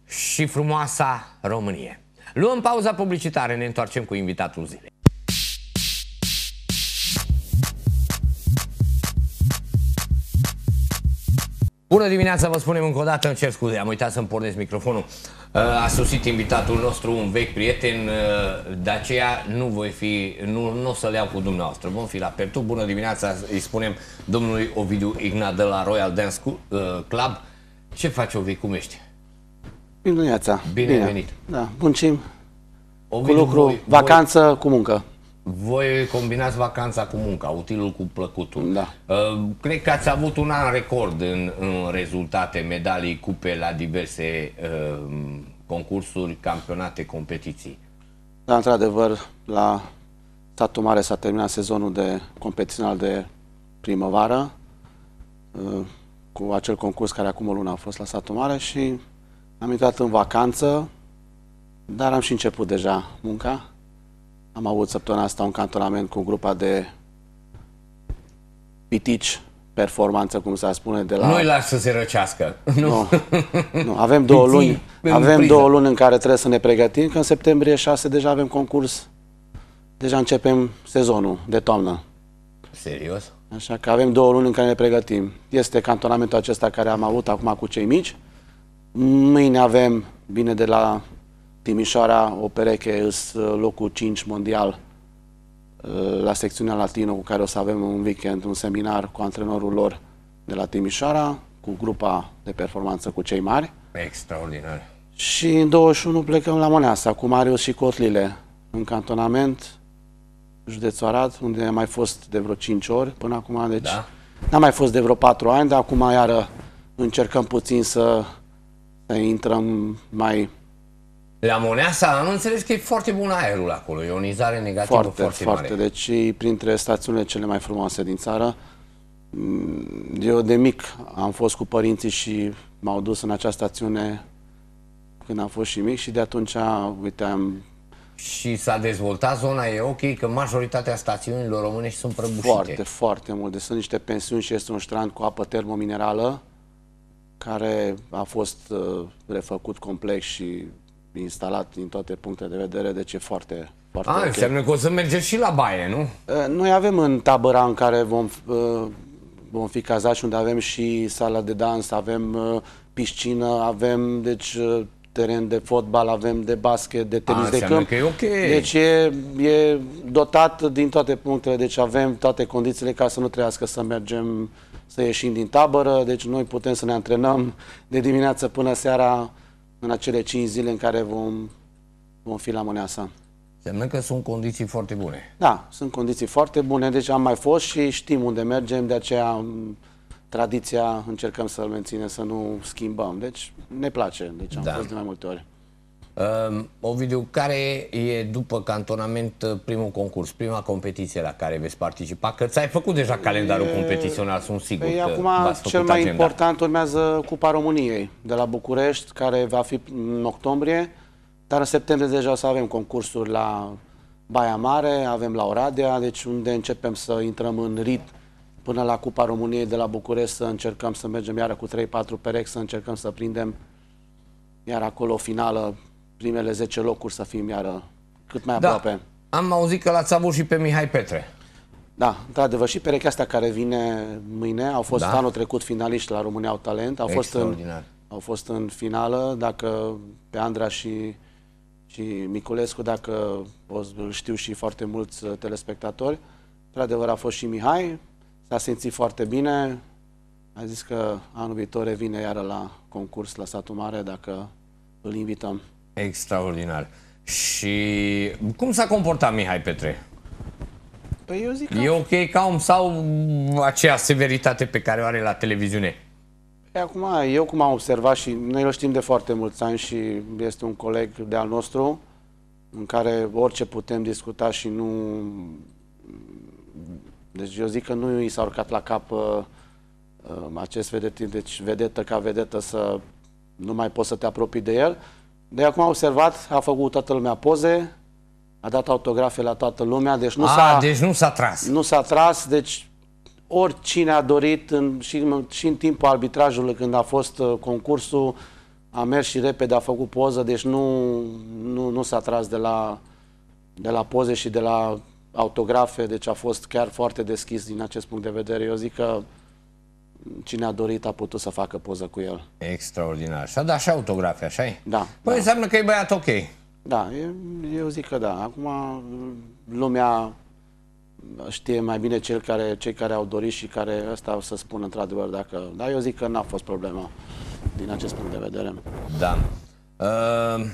și frumoasa Românie. Luăm pauza publicitară, ne întoarcem cu invitatul zilei. Bună dimineața, vă spunem încă o dată, îmi cer scuze, am uitat să-mi pornesc microfonul. Uh, a susit invitatul nostru, un vechi prieten, uh, de aceea nu voi fi, nu, nu o să le iau cu dumneavoastră. Vom fi la Pertu. Bună dimineața, îi spunem domnului Ovidiu Igna de la Royal Dance uh, Club. Ce faci, Ovidiu, cum ești? Bine dimineața. Bine, Bine. venit. Da, buncim. Ovidiu, cu lucru, voi, vacanță, voi... cu muncă voi combinați vacanța cu munca, utilul cu plăcutul. Da. Uh, cred că ați avut un an record în, în rezultate, medalii, cupe la diverse uh, concursuri, campionate, competiții. Da, într-adevăr, la statul mare s-a terminat sezonul de competițional de primăvară uh, cu acel concurs care acum o lună a fost la satul mare și am intrat în vacanță, dar am și început deja munca am avut săptămâna asta un cantonament cu grupa de pitici performanță, cum s-a spune, de la... Nu-i las să se răcească. Nu. nu. nu. Avem două luni. Avem două luni în care trebuie să ne pregătim, că în septembrie 6 deja avem concurs. Deja începem sezonul de toamnă. Serios? Așa că avem două luni în care ne pregătim. Este cantonamentul acesta care am avut acum cu cei mici. Mâine avem, bine de la Timișoara, o pereche, îs uh, locul 5 mondial uh, la secțiunea latină cu care o să avem un weekend, un seminar cu antrenorul lor de la Timișoara, cu grupa de performanță cu cei mari. Extraordinar. Și în 21 plecăm la Măneasa cu Marius și Cotlile în cantonament, județul Arad, unde am mai fost de vreo 5 ori până acum, deci da. n-am mai fost de vreo 4 ani, dar acum iară încercăm puțin să, să intrăm mai la Moneasa am înțeles că e foarte bun aerul acolo, ionizare negativă foarte, foarte, foarte mare. Deci printre stațiunile cele mai frumoase din țară. Mm, eu de mic am fost cu părinții și m-au dus în această stațiune când am fost și mic și de atunci, uite, am... Și s-a dezvoltat zona, e ok, că majoritatea stațiunilor românești sunt prăbușite. Foarte, foarte mult. Deci sunt niște pensiuni și este un strand cu apă termominerală care a fost uh, refăcut complex și instalat din toate punctele de vedere, deci e foarte... foarte A, ah, okay. înseamnă că o să mergeți și la baie, nu? Eh, noi avem în tabăra în care vom, eh, vom fi cazați, unde avem și sala de dans, avem eh, piscină, avem, deci teren de fotbal, avem de basket, de tenis A, ah, de câmp. Că e okay. Deci e, e dotat din toate punctele, deci avem toate condițiile ca să nu trească să mergem, să ieșim din tabără, deci noi putem să ne antrenăm de dimineață până seara în acele 5 zile în care vom, vom fi la Mâneasa. Înseamnă că sunt condiții foarte bune. Da, sunt condiții foarte bune, deci am mai fost și știm unde mergem, de aceea mm, tradiția încercăm să-l menținem, să nu schimbăm. Deci ne place, deci am da. fost de mai multe ori. Uh, Ovidiu, care e după cantonament eh, primul concurs, prima competiție la care veți participa? Că ți-ai făcut deja calendarul e... Eh, competițional, sunt păi sigur păi, că acum cel mai agenda. important urmează Cupa României de la București, care va fi în octombrie, dar în septembrie deja o să avem concursuri la Baia Mare, avem la Oradea, deci unde începem să intrăm în rit, până la Cupa României de la București să încercăm să mergem iară cu 3-4 perechi, să încercăm să prindem iar acolo o finală primele 10 locuri să fim iară cât mai da. aproape. Am auzit că l-ați avut și pe Mihai Petre. Da, într-adevăr, și perechea asta care vine mâine, au fost da. anul trecut finaliști la România au talent, au fost, în, au fost în finală, dacă pe Andra și, și Miculescu, dacă o, îl știu și foarte mulți uh, telespectatori, într-adevăr a fost și Mihai, s-a simțit foarte bine, a zis că anul viitor vine iară la concurs la satul mare, dacă îl invităm. Extraordinar. Și cum s-a comportat Mihai Petre? Păi eu zic că... E ok om sau aceea severitate pe care o are la televiziune? Păi acum, eu cum am observat și noi îl știm de foarte mulți ani și este un coleg de al nostru în care orice putem discuta și nu... Deci eu zic că nu i s-a urcat la cap uh, uh acest vedetă, deci vedetă ca vedetă să nu mai poți să te apropii de el de acum a observat, a făcut toată lumea poze, a dat autografe la toată lumea, deci nu s-a... deci nu s-a tras. Nu s-a tras, deci oricine a dorit, în, și, și în timpul arbitrajului, când a fost uh, concursul, a mers și repede, a făcut poză, deci nu, nu, nu s-a tras de la, de la poze și de la autografe, deci a fost chiar foarte deschis din acest punct de vedere. Eu zic că cine a dorit a putut să facă poză cu el. Extraordinar. Și a dat și autografe, așa -i? Da. Păi da. înseamnă că e băiat ok. Da, eu zic că da. Acum lumea știe mai bine cel care, cei care au dorit și care ăsta o să spun într-adevăr dacă... Da, eu zic că n-a fost problema din acest punct de vedere. Da. Ehm, uh,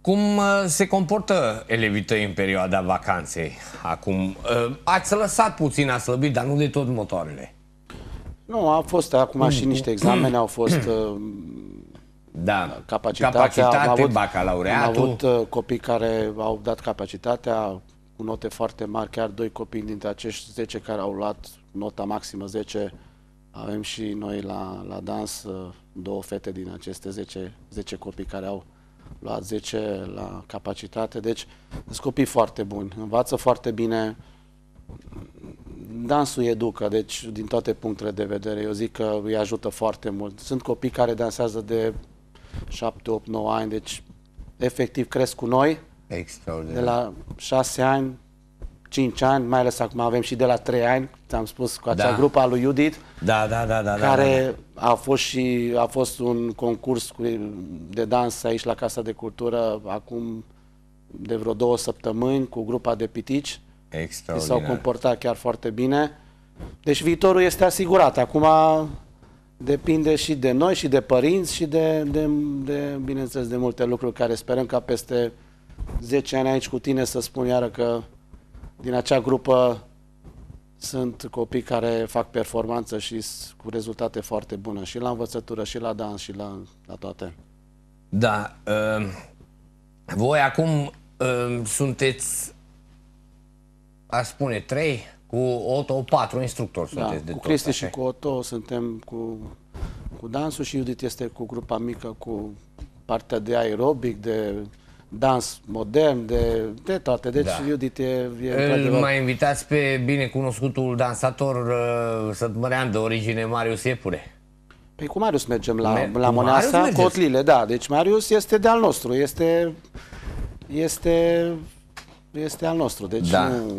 cum se comportă elevii tăi în perioada vacanței acum? Uh, ați lăsat puțin, a slăbit, dar nu de tot motoarele. Nu, au fost acum și niște examene, au fost uh, da. capacitatea. Capacitate, am avut, bacalaureatul. Am avut uh, copii care au dat capacitatea cu note foarte mari, chiar doi copii dintre acești 10 care au luat nota maximă 10, avem și noi la, la dans uh, două fete din aceste 10, 10 copii care au luat 10 la capacitate, deci sunt copii foarte buni, învață foarte bine, dansul educă, deci din toate punctele de vedere, eu zic că îi ajută foarte mult. Sunt copii care dansează de 7, 8, 9 ani, deci efectiv cresc cu noi. Extraordinar. De la 6 ani, 5 ani, mai ales acum avem și de la 3 ani, ți-am spus, cu acea da. grupă a lui Judith, da, da, da, da, care da, da. a fost și a fost un concurs cu, de dans aici la Casa de Cultură acum de vreo două săptămâni cu grupa de pitici și s-au comportat chiar foarte bine. Deci viitorul este asigurat. Acum depinde și de noi, și de părinți, și de, de, de bineînțeles, de multe lucruri care sperăm ca peste 10 ani aici cu tine să spun iară că din acea grupă sunt copii care fac performanță și cu rezultate foarte bune și la învățătură, și la dans, și la, la toate. Da. Uh, voi acum uh, sunteți a spune, trei, cu Otto, patru instructori da, de cu Cristi și cu Otto suntem cu, cu dansul și Judith este cu grupa mică, cu partea de aerobic, de dans modern, de, de toate. Deci, da. Judith e... e Îl mai invitați pe binecunoscutul dansator uh, sătmărean de origine, Marius Iepure. Păi cu Marius mergem la, Mer la Moneasa, Otlile, da. Deci Marius este de-al nostru, este, este este al nostru. Deci da. nu... Uh,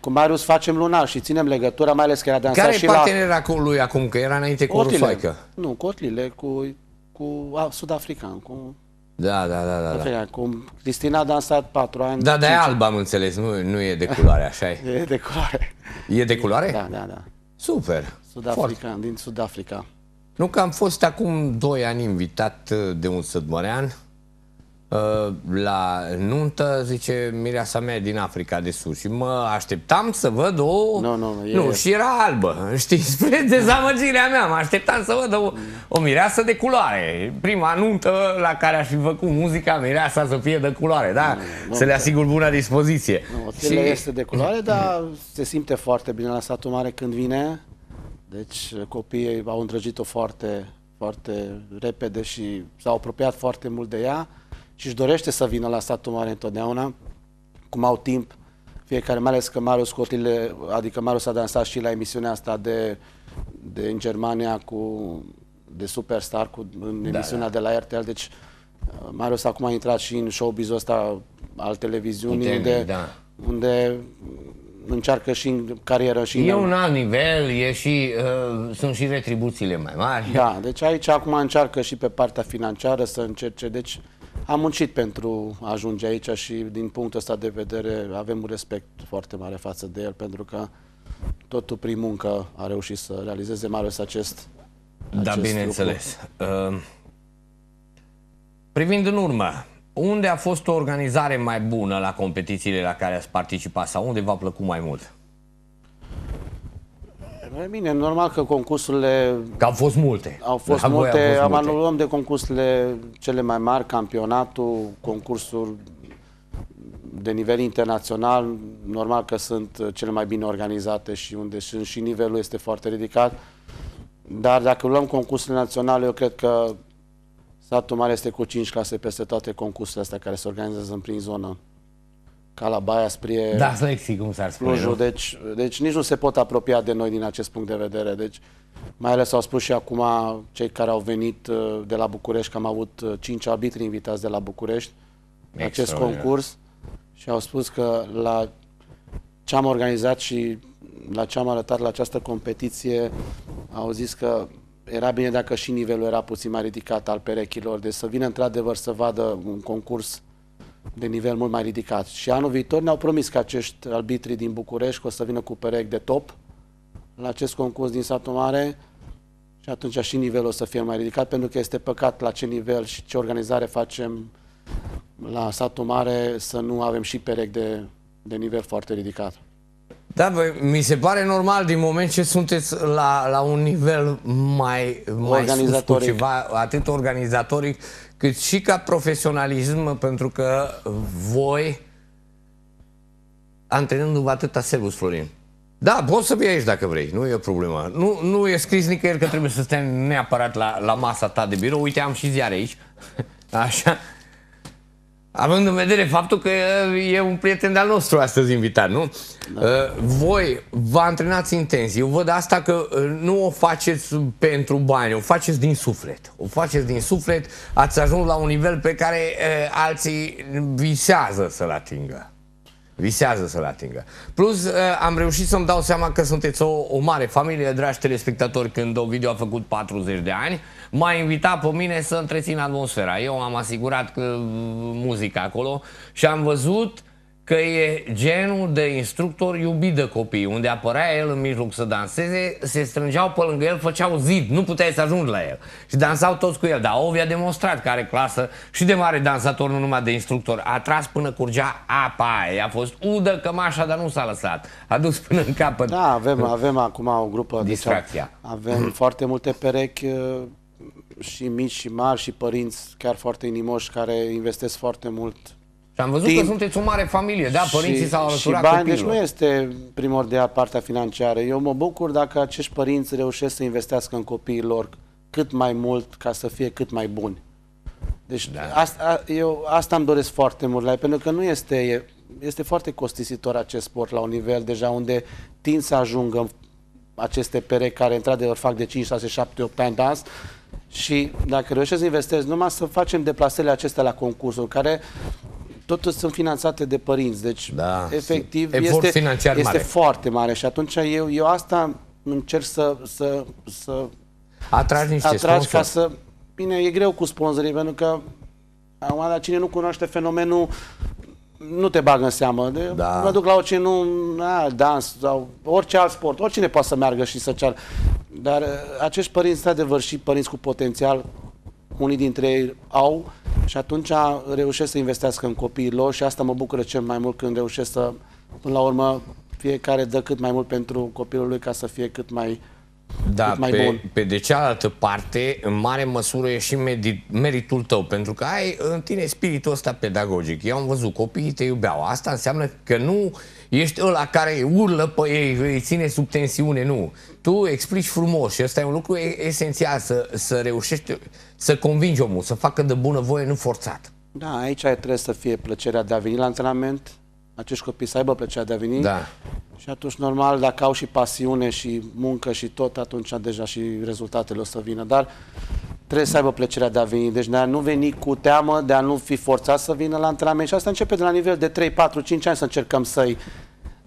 cu Marius facem lunar și ținem legătura, mai ales că era dansat Care și la... Care cu lui acum? Că era înainte cu Rufaică. Nu, cu Otlile, cu, cu sud-african, cu... Da, da, da, da. da. Cum Cristina a dansat patru ani. Da, de e alb, am înțeles, nu, nu e de culoare, așa e. e de culoare. E de culoare? Da, da, da. Super. Sud-african, din Sud-Africa. Nu că am fost acum doi ani invitat uh, de un sudmorean, Uh, la nuntă, zice mireasa mea din Africa de Sud și mă așteptam să văd o... No, no, e... Nu, și era albă, știi, spre mm. dezamăgirea mea, mă așteptam să văd o, mm. o mireasă de culoare. Prima nuntă la care aș fi făcut muzica, mireasa să fie de culoare, da? Mm, no, să le asigur bună dispoziție. Nu, no, și... este de culoare, dar se simte foarte bine la satul mare când vine, deci copiii au îndrăgit-o foarte, foarte repede și s-au apropiat foarte mult de ea și își dorește să vină la statul mare întotdeauna, cum au timp fiecare, mai ales că Marius Cotile, adică Marius a dansat și la emisiunea asta de, de în Germania cu de Superstar, cu în da. emisiunea da, da. de la RTL, deci uh, Marius acum a intrat și în showbiz ăsta al televiziunii, unde, da. unde încearcă și în carieră și E în... un alt nivel, e și, uh, sunt și retribuțiile mai mari. Da, deci aici acum încearcă și pe partea financiară să încerce, deci am muncit pentru a ajunge aici și din punctul ăsta de vedere avem un respect foarte mare față de el pentru că totul prin muncă a reușit să realizeze, mai ales acest, da, acest Da, bineînțeles. Uh, privind în urmă, unde a fost o organizare mai bună la competițiile la care ați participat sau unde v-a plăcut mai mult? Bine, normal că concursurile... Că au fost multe. Au fost la multe, am anulat de concursurile cele mai mari, campionatul, concursuri de nivel internațional, normal că sunt cele mai bine organizate și unde sunt și nivelul este foarte ridicat. Dar dacă luăm concursurile naționale, eu cred că satul mare este cu 5 clase peste toate concursurile astea care se organizează în prin zonă ca la Baia spre da, Lexi, cum s-ar spune, Deci, deci nici nu se pot apropia de noi din acest punct de vedere. Deci, mai ales au spus și acum cei care au venit uh, de la București, că am avut uh, cinci arbitri invitați de la București la acest concurs și au spus că la ce am organizat și la ce am arătat la această competiție, au zis că era bine dacă și nivelul era puțin mai ridicat al perechilor, deci să vină într-adevăr să vadă un concurs de nivel mult mai ridicat. Și anul viitor ne-au promis că acești arbitri din București o să vină cu perechi de top la acest concurs din satul mare și atunci și nivelul o să fie mai ridicat, pentru că este păcat la ce nivel și ce organizare facem la satul mare să nu avem și perechi de, de nivel foarte ridicat. Da, bă, mi se pare normal din moment ce sunteți la, la un nivel mai, mai sus cu ceva, atât organizatoric cât și ca profesionalism, pentru că voi, antrenându-vă atâta serios, Florin, da, poți să vii aici dacă vrei, nu e o problemă. Nu, nu e scris nicăieri că trebuie să stai neapărat la, la masa ta de birou. Uite, am și ziare aici. Așa. Având în vedere faptul că e un prieten de-al nostru astăzi invitat, nu? Da. Uh, voi vă antrenați intens. Eu văd asta că uh, nu o faceți pentru bani, o faceți din suflet. O faceți din suflet, ați ajuns la un nivel pe care uh, alții visează să-l atingă. Visează să-l atingă. Plus, uh, am reușit să-mi dau seama că sunteți o, o mare familie, dragi telespectatori, când video a făcut 40 de ani, m-a invitat pe mine să întrețin atmosfera. Eu am asigurat că, uh, muzica acolo și am văzut că e genul de instructor iubit de copii, unde apărea el în mijloc să danseze, se strângeau pe lângă el, făceau zid, nu puteai să ajungi la el. Și dansau toți cu el, dar Ovi a demonstrat că are clasă și de mare dansator, nu numai de instructor. A tras până curgea apa aia, a fost udă cămașa, dar nu s-a lăsat. A dus până în capăt. Da, avem, avem acum o grupă. Distracția. Deci avem foarte multe perechi uh, și mici și mari și părinți chiar foarte inimoși care investesc foarte mult și am văzut timp, că sunteți o mare familie, da? Părinții s-au alăturat și bani, copilul. Deci nu este primordial partea financiară. Eu mă bucur dacă acești părinți reușesc să investească în copiii lor cât mai mult ca să fie cât mai buni. Deci da. asta, eu asta îmi doresc foarte mult la ei, pentru că nu este, este foarte costisitor acest sport la un nivel deja unde tind să ajungă aceste pere care într-adevăr fac de 5, 6, 7, 8 ani dans și dacă reușesc să investesc numai să facem deplasările acestea la concursuri, care tot sunt finanțate de părinți. Deci, da. efectiv, Efort este, este mare. foarte mare. Și atunci eu, eu asta încerc să... să, să atragi niște atragi ca să... Bine, e greu cu sponsorii, pentru că acum, dar cine nu cunoaște fenomenul nu te bagă în seamă. De, da. Mă duc la orice nu, na, dans sau orice alt sport. Oricine poate să meargă și să ceară. Dar uh, acești părinți, de adevăr și părinți cu potențial, unii dintre ei au și atunci reușesc să investească în copiii lor și asta mă bucură cel mai mult când reușesc să, până la urmă, fiecare dă cât mai mult pentru copilul lui ca să fie cât mai da, mai pe, bun. pe de cealaltă parte, în mare măsură e și medit, meritul tău, pentru că ai în tine spiritul ăsta pedagogic. Eu am văzut, copiii te iubeau. Asta înseamnă că nu ești ăla care urlă pe ei, îi ține sub tensiune, nu tu explici frumos și ăsta e un lucru esențial, să, să reușești să convingi omul, să facă de bună voie, nu forțat. Da, aici trebuie să fie plăcerea de a veni la antrenament, acești copii să aibă plăcerea de a veni. Da. Și atunci, normal, dacă au și pasiune și muncă și tot, atunci deja și rezultatele o să vină. Dar trebuie să aibă plăcerea de a veni. Deci de a nu veni cu teamă, de a nu fi forțat să vină la antrenament. Și asta începe de la nivel de 3, 4, 5 ani să încercăm să-i,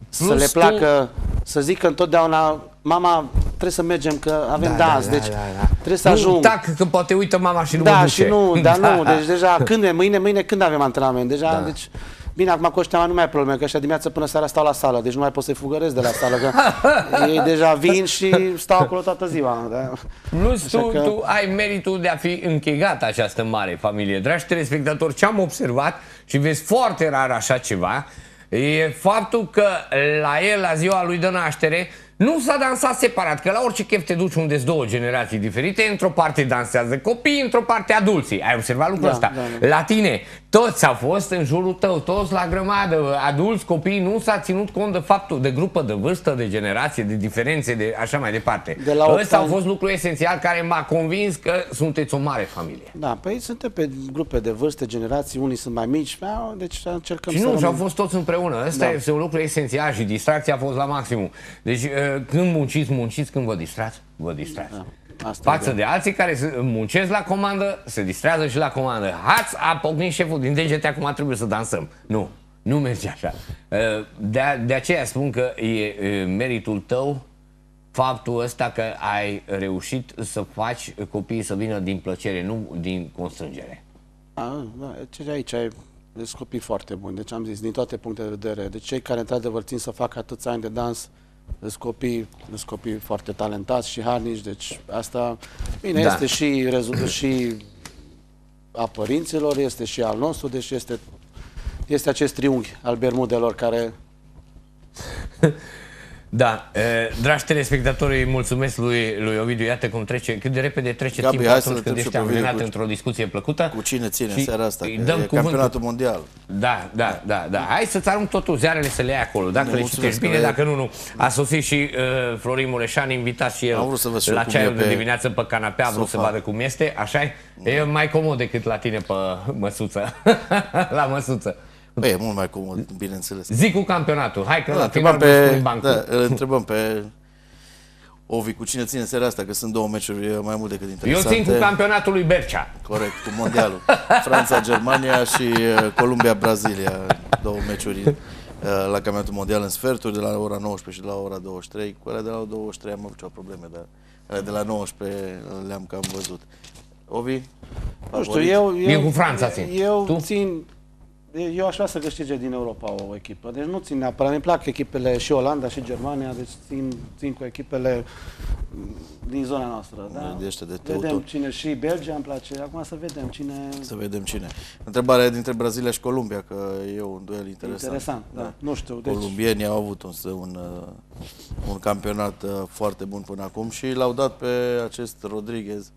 să, le placă, tu... să că întotdeauna mama, trebuie să mergem că avem da, dans, da, da deci da, da, da. trebuie să nu, ajung. Tac, că poate uită mama și nu da, mă duce. și nu, dar da. nu, deci deja când, e, mâine, mâine când avem antrenament, deja, da. deci Bine, acum cu ăștia nu mai ai probleme, că ăștia dimineața până seara stau la sală, deci nu mai pot să-i fugăresc de la sală, că ei deja vin și stau acolo toată ziua. Da? Nu tu, că... tu ai meritul de a fi închegat această mare familie. Dragi telespectatori, ce am observat și vezi foarte rar așa ceva, e faptul că la el, la ziua lui de naștere, nu s-a dansat separat, că la orice chef te duci unde două generații diferite, într-o parte dansează copii, într-o parte adulții. Ai observat lucrul da, ăsta? Da, da. La tine, toți au fost în jurul tău, toți la grămadă, adulți, copii, nu s-a ținut cont de faptul de grupă, de vârstă, de generație, de diferențe, de așa mai departe. De la Ăsta au fost lucru esențial care m-a convins că sunteți o mare familie. Da, păi suntem pe grupe de vârstă, generații, unii sunt mai mici, deci încercăm și să... Și nu, și au fost toți împreună. Ăsta da. este un lucru esențial și distracția a fost la maximum. Deci ă, când munciți, munciți, când vă distrați, vă distrați. Da, asta Față de alții care muncesc la comandă, se distrează și la comandă. Hați, a pocnit șeful din degete, acum trebuie să dansăm. Nu, nu merge așa. Uh, de, de aceea spun că e meritul tău faptul ăsta că ai reușit să faci copiii să vină din plăcere, nu din constrângere. A, da, aici ai deci copii foarte buni. Deci am zis, din toate punctele de vedere. Deci cei care într-adevăr țin să facă atâția ani de dans, sunt copii, sunt copii foarte talentați și harnici, deci asta, bine, da. este și, rezultă și a părinților, este și al nostru, deci este, este acest triunghi al bermudelor care Da, dragi telespectatori, mulțumesc lui, lui Ovidiu. Iată cum trece, cât de repede trece Gabi, timpul atunci când ești amânat într-o discuție plăcută. Cu cine ține și seara asta? dăm e cuvântul. campionatul mondial. Da, da, da, da. Hai să-ți arunc totul, ziarele să le ai acolo. Dacă le citești bine, le... dacă nu, nu. A sosit și uh, Florin Mureșan, invitat și el și la ceaiul de dimineață pe canapea, vreau să vadă cum este. așa -i? E mai comod decât la tine pe măsuță. la măsuță. Păi, e mult mai comod, bineînțeles. Zic cu campionatul. Hai că da, la final pe, Da, îl întrebăm pe Ovi, cu cine ține seara asta, că sunt două meciuri mai mult decât interesante. Eu țin cu campionatul lui Bercea. Corect, cu mondialul. Franța-Germania și uh, Columbia-Brazilia. Două meciuri uh, la campionatul mondial în sferturi, de la ora 19 și de la ora 23. Cu alea de la 23 am avut ceva probleme, dar alea de la 19 le-am cam văzut. Ovi? Nu știu, eu... eu eu cu Franța țin. Eu tu? țin eu aș vrea să câștige din Europa o echipă. Deci nu țin neapărat. Mi plac echipele și Olanda și Germania, deci țin, țin cu echipele din zona noastră. Da? De de vedem cine și Belgia îmi place. Acum să vedem cine... Să vedem cine. Întrebarea dintre Brazilia și Columbia, că e un duel interesant. Interesant, da. da. Nu știu. Deci... Columbienii au avut un, un, un campionat uh, foarte bun până acum și l-au dat pe acest Rodriguez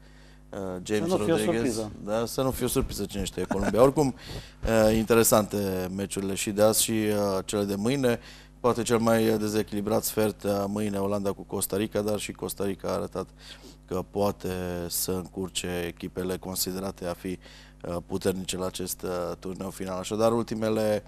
Uh, James să fie Rodriguez. Da, să nu fie o surpriză cine știe Columbia. Oricum, uh, interesante meciurile și de azi și uh, cele de mâine. Poate cel mai dezechilibrat sfert mâine Olanda cu Costa Rica, dar și Costa Rica a arătat că poate să încurce echipele considerate a fi puternice la acest turneu final. Așadar, ultimele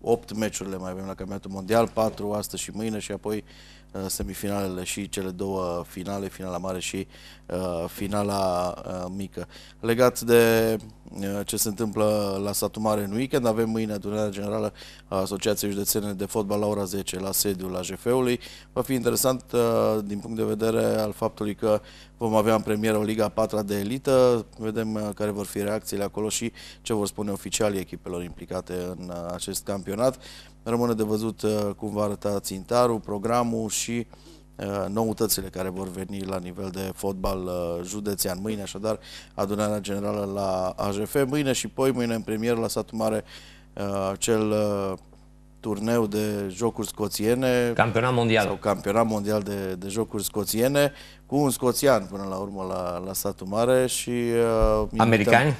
8 meciurile mai avem la campionatul mondial, 4 astăzi și mâine și apoi Uh, semifinalele și cele două finale, finala mare și uh, finala uh, mică. Legat de Eh, ce se întâmplă la satul mare în weekend. Avem mâine adunarea generală a Asociației Județene de Fotbal la ora 10 la sediul AJF-ului. Va fi interesant eh, din punct de vedere al faptului că vom avea în premieră o Liga 4 de elită. Vedem eh, care vor fi reacțiile acolo și ce vor spune oficialii echipelor implicate în acest campionat. Rămâne de văzut cum va arăta țintarul, programul și uh, Eh, noutățile care vor veni la nivel de fotbal eh, județean. Mâine, așadar, adunarea generală la AJF, mâine și poi mâine în premier la satul mare eh, cel turneu de jocuri scoțiene. Campionat mondial. Sau campionat mondial de, de jocuri scoțiene, cu un scoțian până la urmă la, la Satul mare și... Uh, Americani?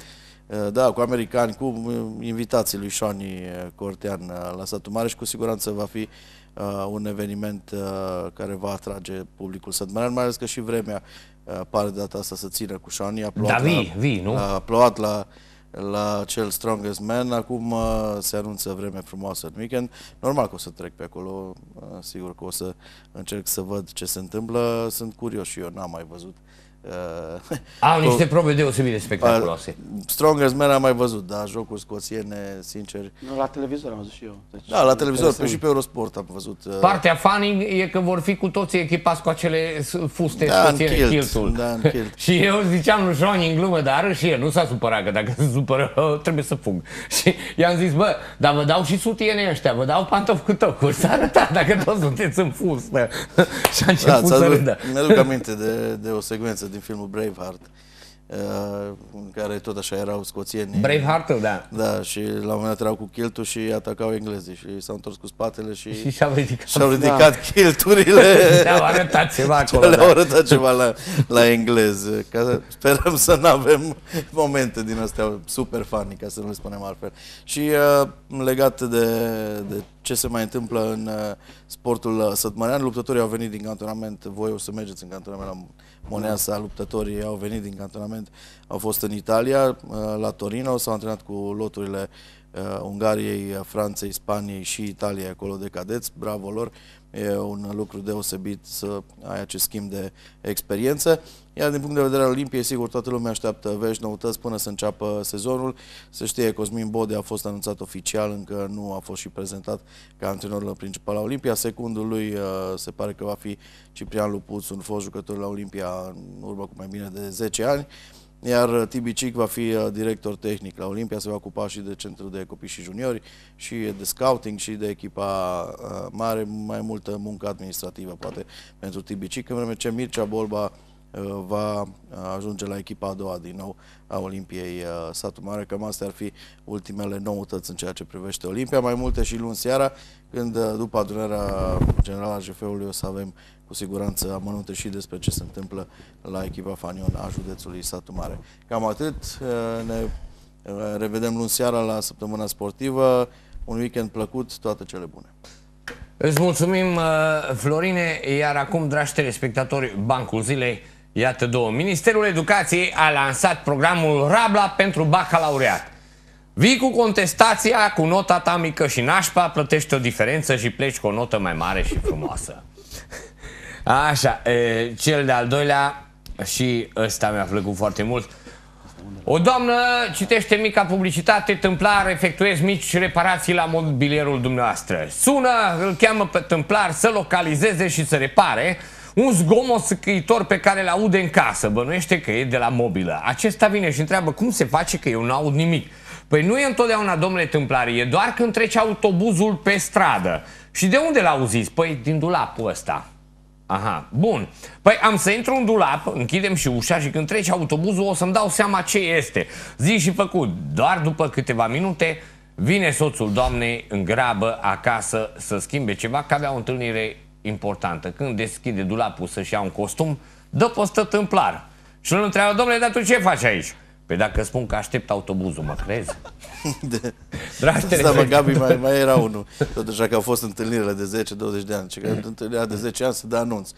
da, cu americani, cu invitații lui Șoani Cortean la statul mare și cu siguranță va fi uh, uh, un eveniment uh, care va atrage publicul sătmărean, mai ales că și vremea uh, pare de data asta să țină cu șanii. A plouat da, vii, vii, nu? A plouat la, la cel Strongest Man, acum uh, se anunță vreme frumoasă în weekend. Normal că o să trec pe acolo, uh, sigur că o să încerc să văd ce se întâmplă. Sunt curios și eu, n-am mai văzut uh, Uh, Au niște probe deosebit de spectaculoase. Uh, Strongest Man am mai văzut, dar jocuri scoțiene, sincer. Nu, la televizor am văzut și eu. Deci da, la televizor, pe și pe Eurosport am văzut. Uh... Partea funny e că vor fi cu toții echipați cu acele fuste da, scoțiene, kilt, kiltul. Da, în kilt. și eu ziceam lui Johnny în glumă, dar și el nu s-a supărat, că dacă se supără, oh, trebuie să fug. și i-am zis, bă, dar vă dau și sutiene ăștia, vă dau pantofi cu tocuri. S-a arătat dacă toți sunteți în fustă. și a da, început da, să râdă. Mi-aduc aminte de, de o secvență din filmul Braveheart uh, în care tot așa erau scoțieni. Braveheart-ul, da. Da, și la un moment dat erau cu kiltul și atacau englezii și s-au întors cu spatele și... Și și-au ridicat. Și-au da. ridicat da. kilturile. Le-au arătat ceva acolo. Le-au da. arătat ceva la, la englez. Ca sperăm să nu avem momente din astea super funny, ca să nu le spunem altfel. Și uh, legat de, de ce se mai întâmplă în uh, sportul uh, sătmărean, luptătorii au venit din cantonament, voi o să mergeți în cantonament la Moneasa, luptătorii au venit din cantonament, au fost în Italia, la Torino, s-au antrenat cu loturile uh, Ungariei, Franței, Spaniei și Italiei acolo de cadeți, bravo lor, e un lucru deosebit să ai acest schimb de experiență. Iar din punct de vedere al Olimpiei, sigur, toată lumea așteaptă vești noutăți până să înceapă sezonul. Se știe, Cosmin Bode a fost anunțat oficial, încă nu a fost și prezentat ca antrenorul principal la Olimpia. Secundul lui uh, se pare că va fi Ciprian Lupuț, un fost jucător la Olimpia în urmă cu mai bine de 10 ani iar uh, Tibi Cic va fi uh, director tehnic la Olimpia, se va ocupa și de centru de copii și juniori, și de scouting, și de echipa uh, mare, mai multă muncă administrativă, poate, pentru Tibi Cic, în vreme ce Mircea Bolba Uh, va uh, ajunge la echipa a doua din nou a Olimpiei uh, Satu Mare. Cam astea ar fi ultimele noutăți în ceea ce privește Olimpia. Mai multe și luni seara, când după adunarea generală a GF-ului o să avem cu siguranță amănunte și despre ce se întâmplă la echipa Fanion a județului Satu Mare. Cam atât. Ne revedem luni seara la săptămâna sportivă. Un weekend plăcut, toate cele bune! Îți mulțumim, Florine, iar acum, dragi telespectatori, Bancul Zilei Iată două. Ministerul Educației a lansat programul Rabla pentru bacalaureat. Vii cu contestația, cu nota ta mică și nașpa, plătești o diferență și pleci cu o notă mai mare și frumoasă. Așa, e, cel de-al doilea și ăsta mi-a plăcut foarte mult. O doamnă citește mica publicitate, tâmplar, efectuez mici reparații la mobilierul dumneavoastră. Sună, îl cheamă pe tâmplar să localizeze și să repare un zgomot scriitor pe care îl aude în casă, bănuiește că e de la mobilă. Acesta vine și întreabă cum se face că eu nu aud nimic. Păi nu e întotdeauna, domnule tâmplare, e doar când trece autobuzul pe stradă. Și de unde l-auziți? Păi din dulapul ăsta. Aha, bun. Păi am să intru în dulap, închidem și ușa și când trece autobuzul o să-mi dau seama ce este. Zi și făcut. Doar după câteva minute vine soțul doamnei în grabă acasă să schimbe ceva, că avea o întâlnire importantă. Când deschide dulapul să-și ia un costum, dă pe tâmplar. Și îl întreabă, domnule, dar tu ce faci aici? Păi dacă spun că aștept autobuzul, mă crezi? De... Dragi da, mă, Gabi, mai, mai era unul. Tot așa că au fost întâlnirile de 10-20 de ani. Ce că mm. întâlnirea de 10 ani se dă anunț.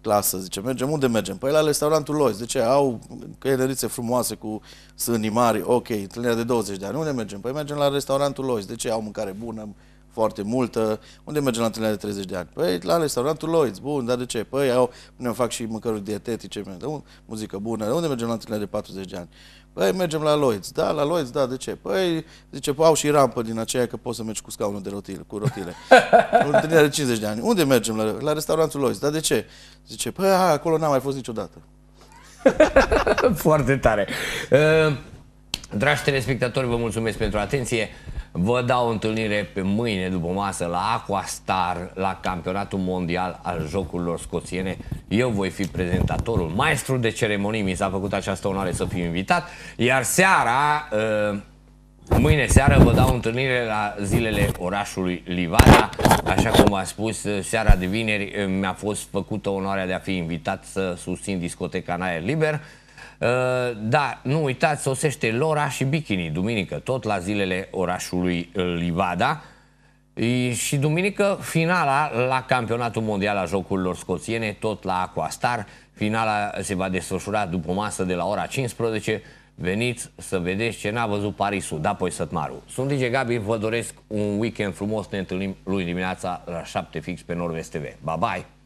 Clasă, zice, mergem, unde mergem? Păi la restaurantul Lois. De ce? Au căierărițe frumoase cu sânii mari, ok, întâlnirea de 20 de ani. Unde mergem? Păi mergem la restaurantul Lois. De ce? Au mâncare bună, foarte multă. Unde mergem la întâlnire de 30 de ani? Păi la restaurantul Lloyds, bun, dar de ce? Păi au, ne fac și mâncăruri dietetice, muzică bună. unde mergem la întâlnire de 40 de ani? Păi mergem la Lloyds, da, la Lloyds, da, de ce? Păi, zice, păi, au și rampă din aceea că poți să mergi cu scaunul de rotile, cu rotile. întâlnirea de 50 de ani. Unde mergem? La, la restaurantul Lloyds, da, de ce? Zice, păi, a, acolo n-am mai fost niciodată. foarte tare. Uh... Dragi telespectatori, vă mulțumesc pentru atenție. Vă dau întâlnire pe mâine după masă la Aquastar, la campionatul mondial al jocurilor scoțiene. Eu voi fi prezentatorul, maestru de ceremonii, mi s-a făcut această onoare să fiu invitat. Iar seara, uh, mâine seara vă dau întâlnire la zilele orașului Livada. Așa cum am spus, uh, seara de vineri uh, mi-a fost făcută onoarea de a fi invitat să susțin discoteca în aer liber. Uh, da, nu uitați, sosește Lora și Bikini, duminică, tot la zilele orașului uh, Livada. Și duminică, finala la campionatul mondial a jocurilor scoțiene, tot la Aquastar. Finala se va desfășura după masă de la ora 15. Veniți să vedeți ce n-a văzut Parisul, da, poi Sătmaru. Sunt DJ Gabi, vă doresc un weekend frumos, ne întâlnim luni dimineața la 7 fix pe Norvest TV. Bye, bye!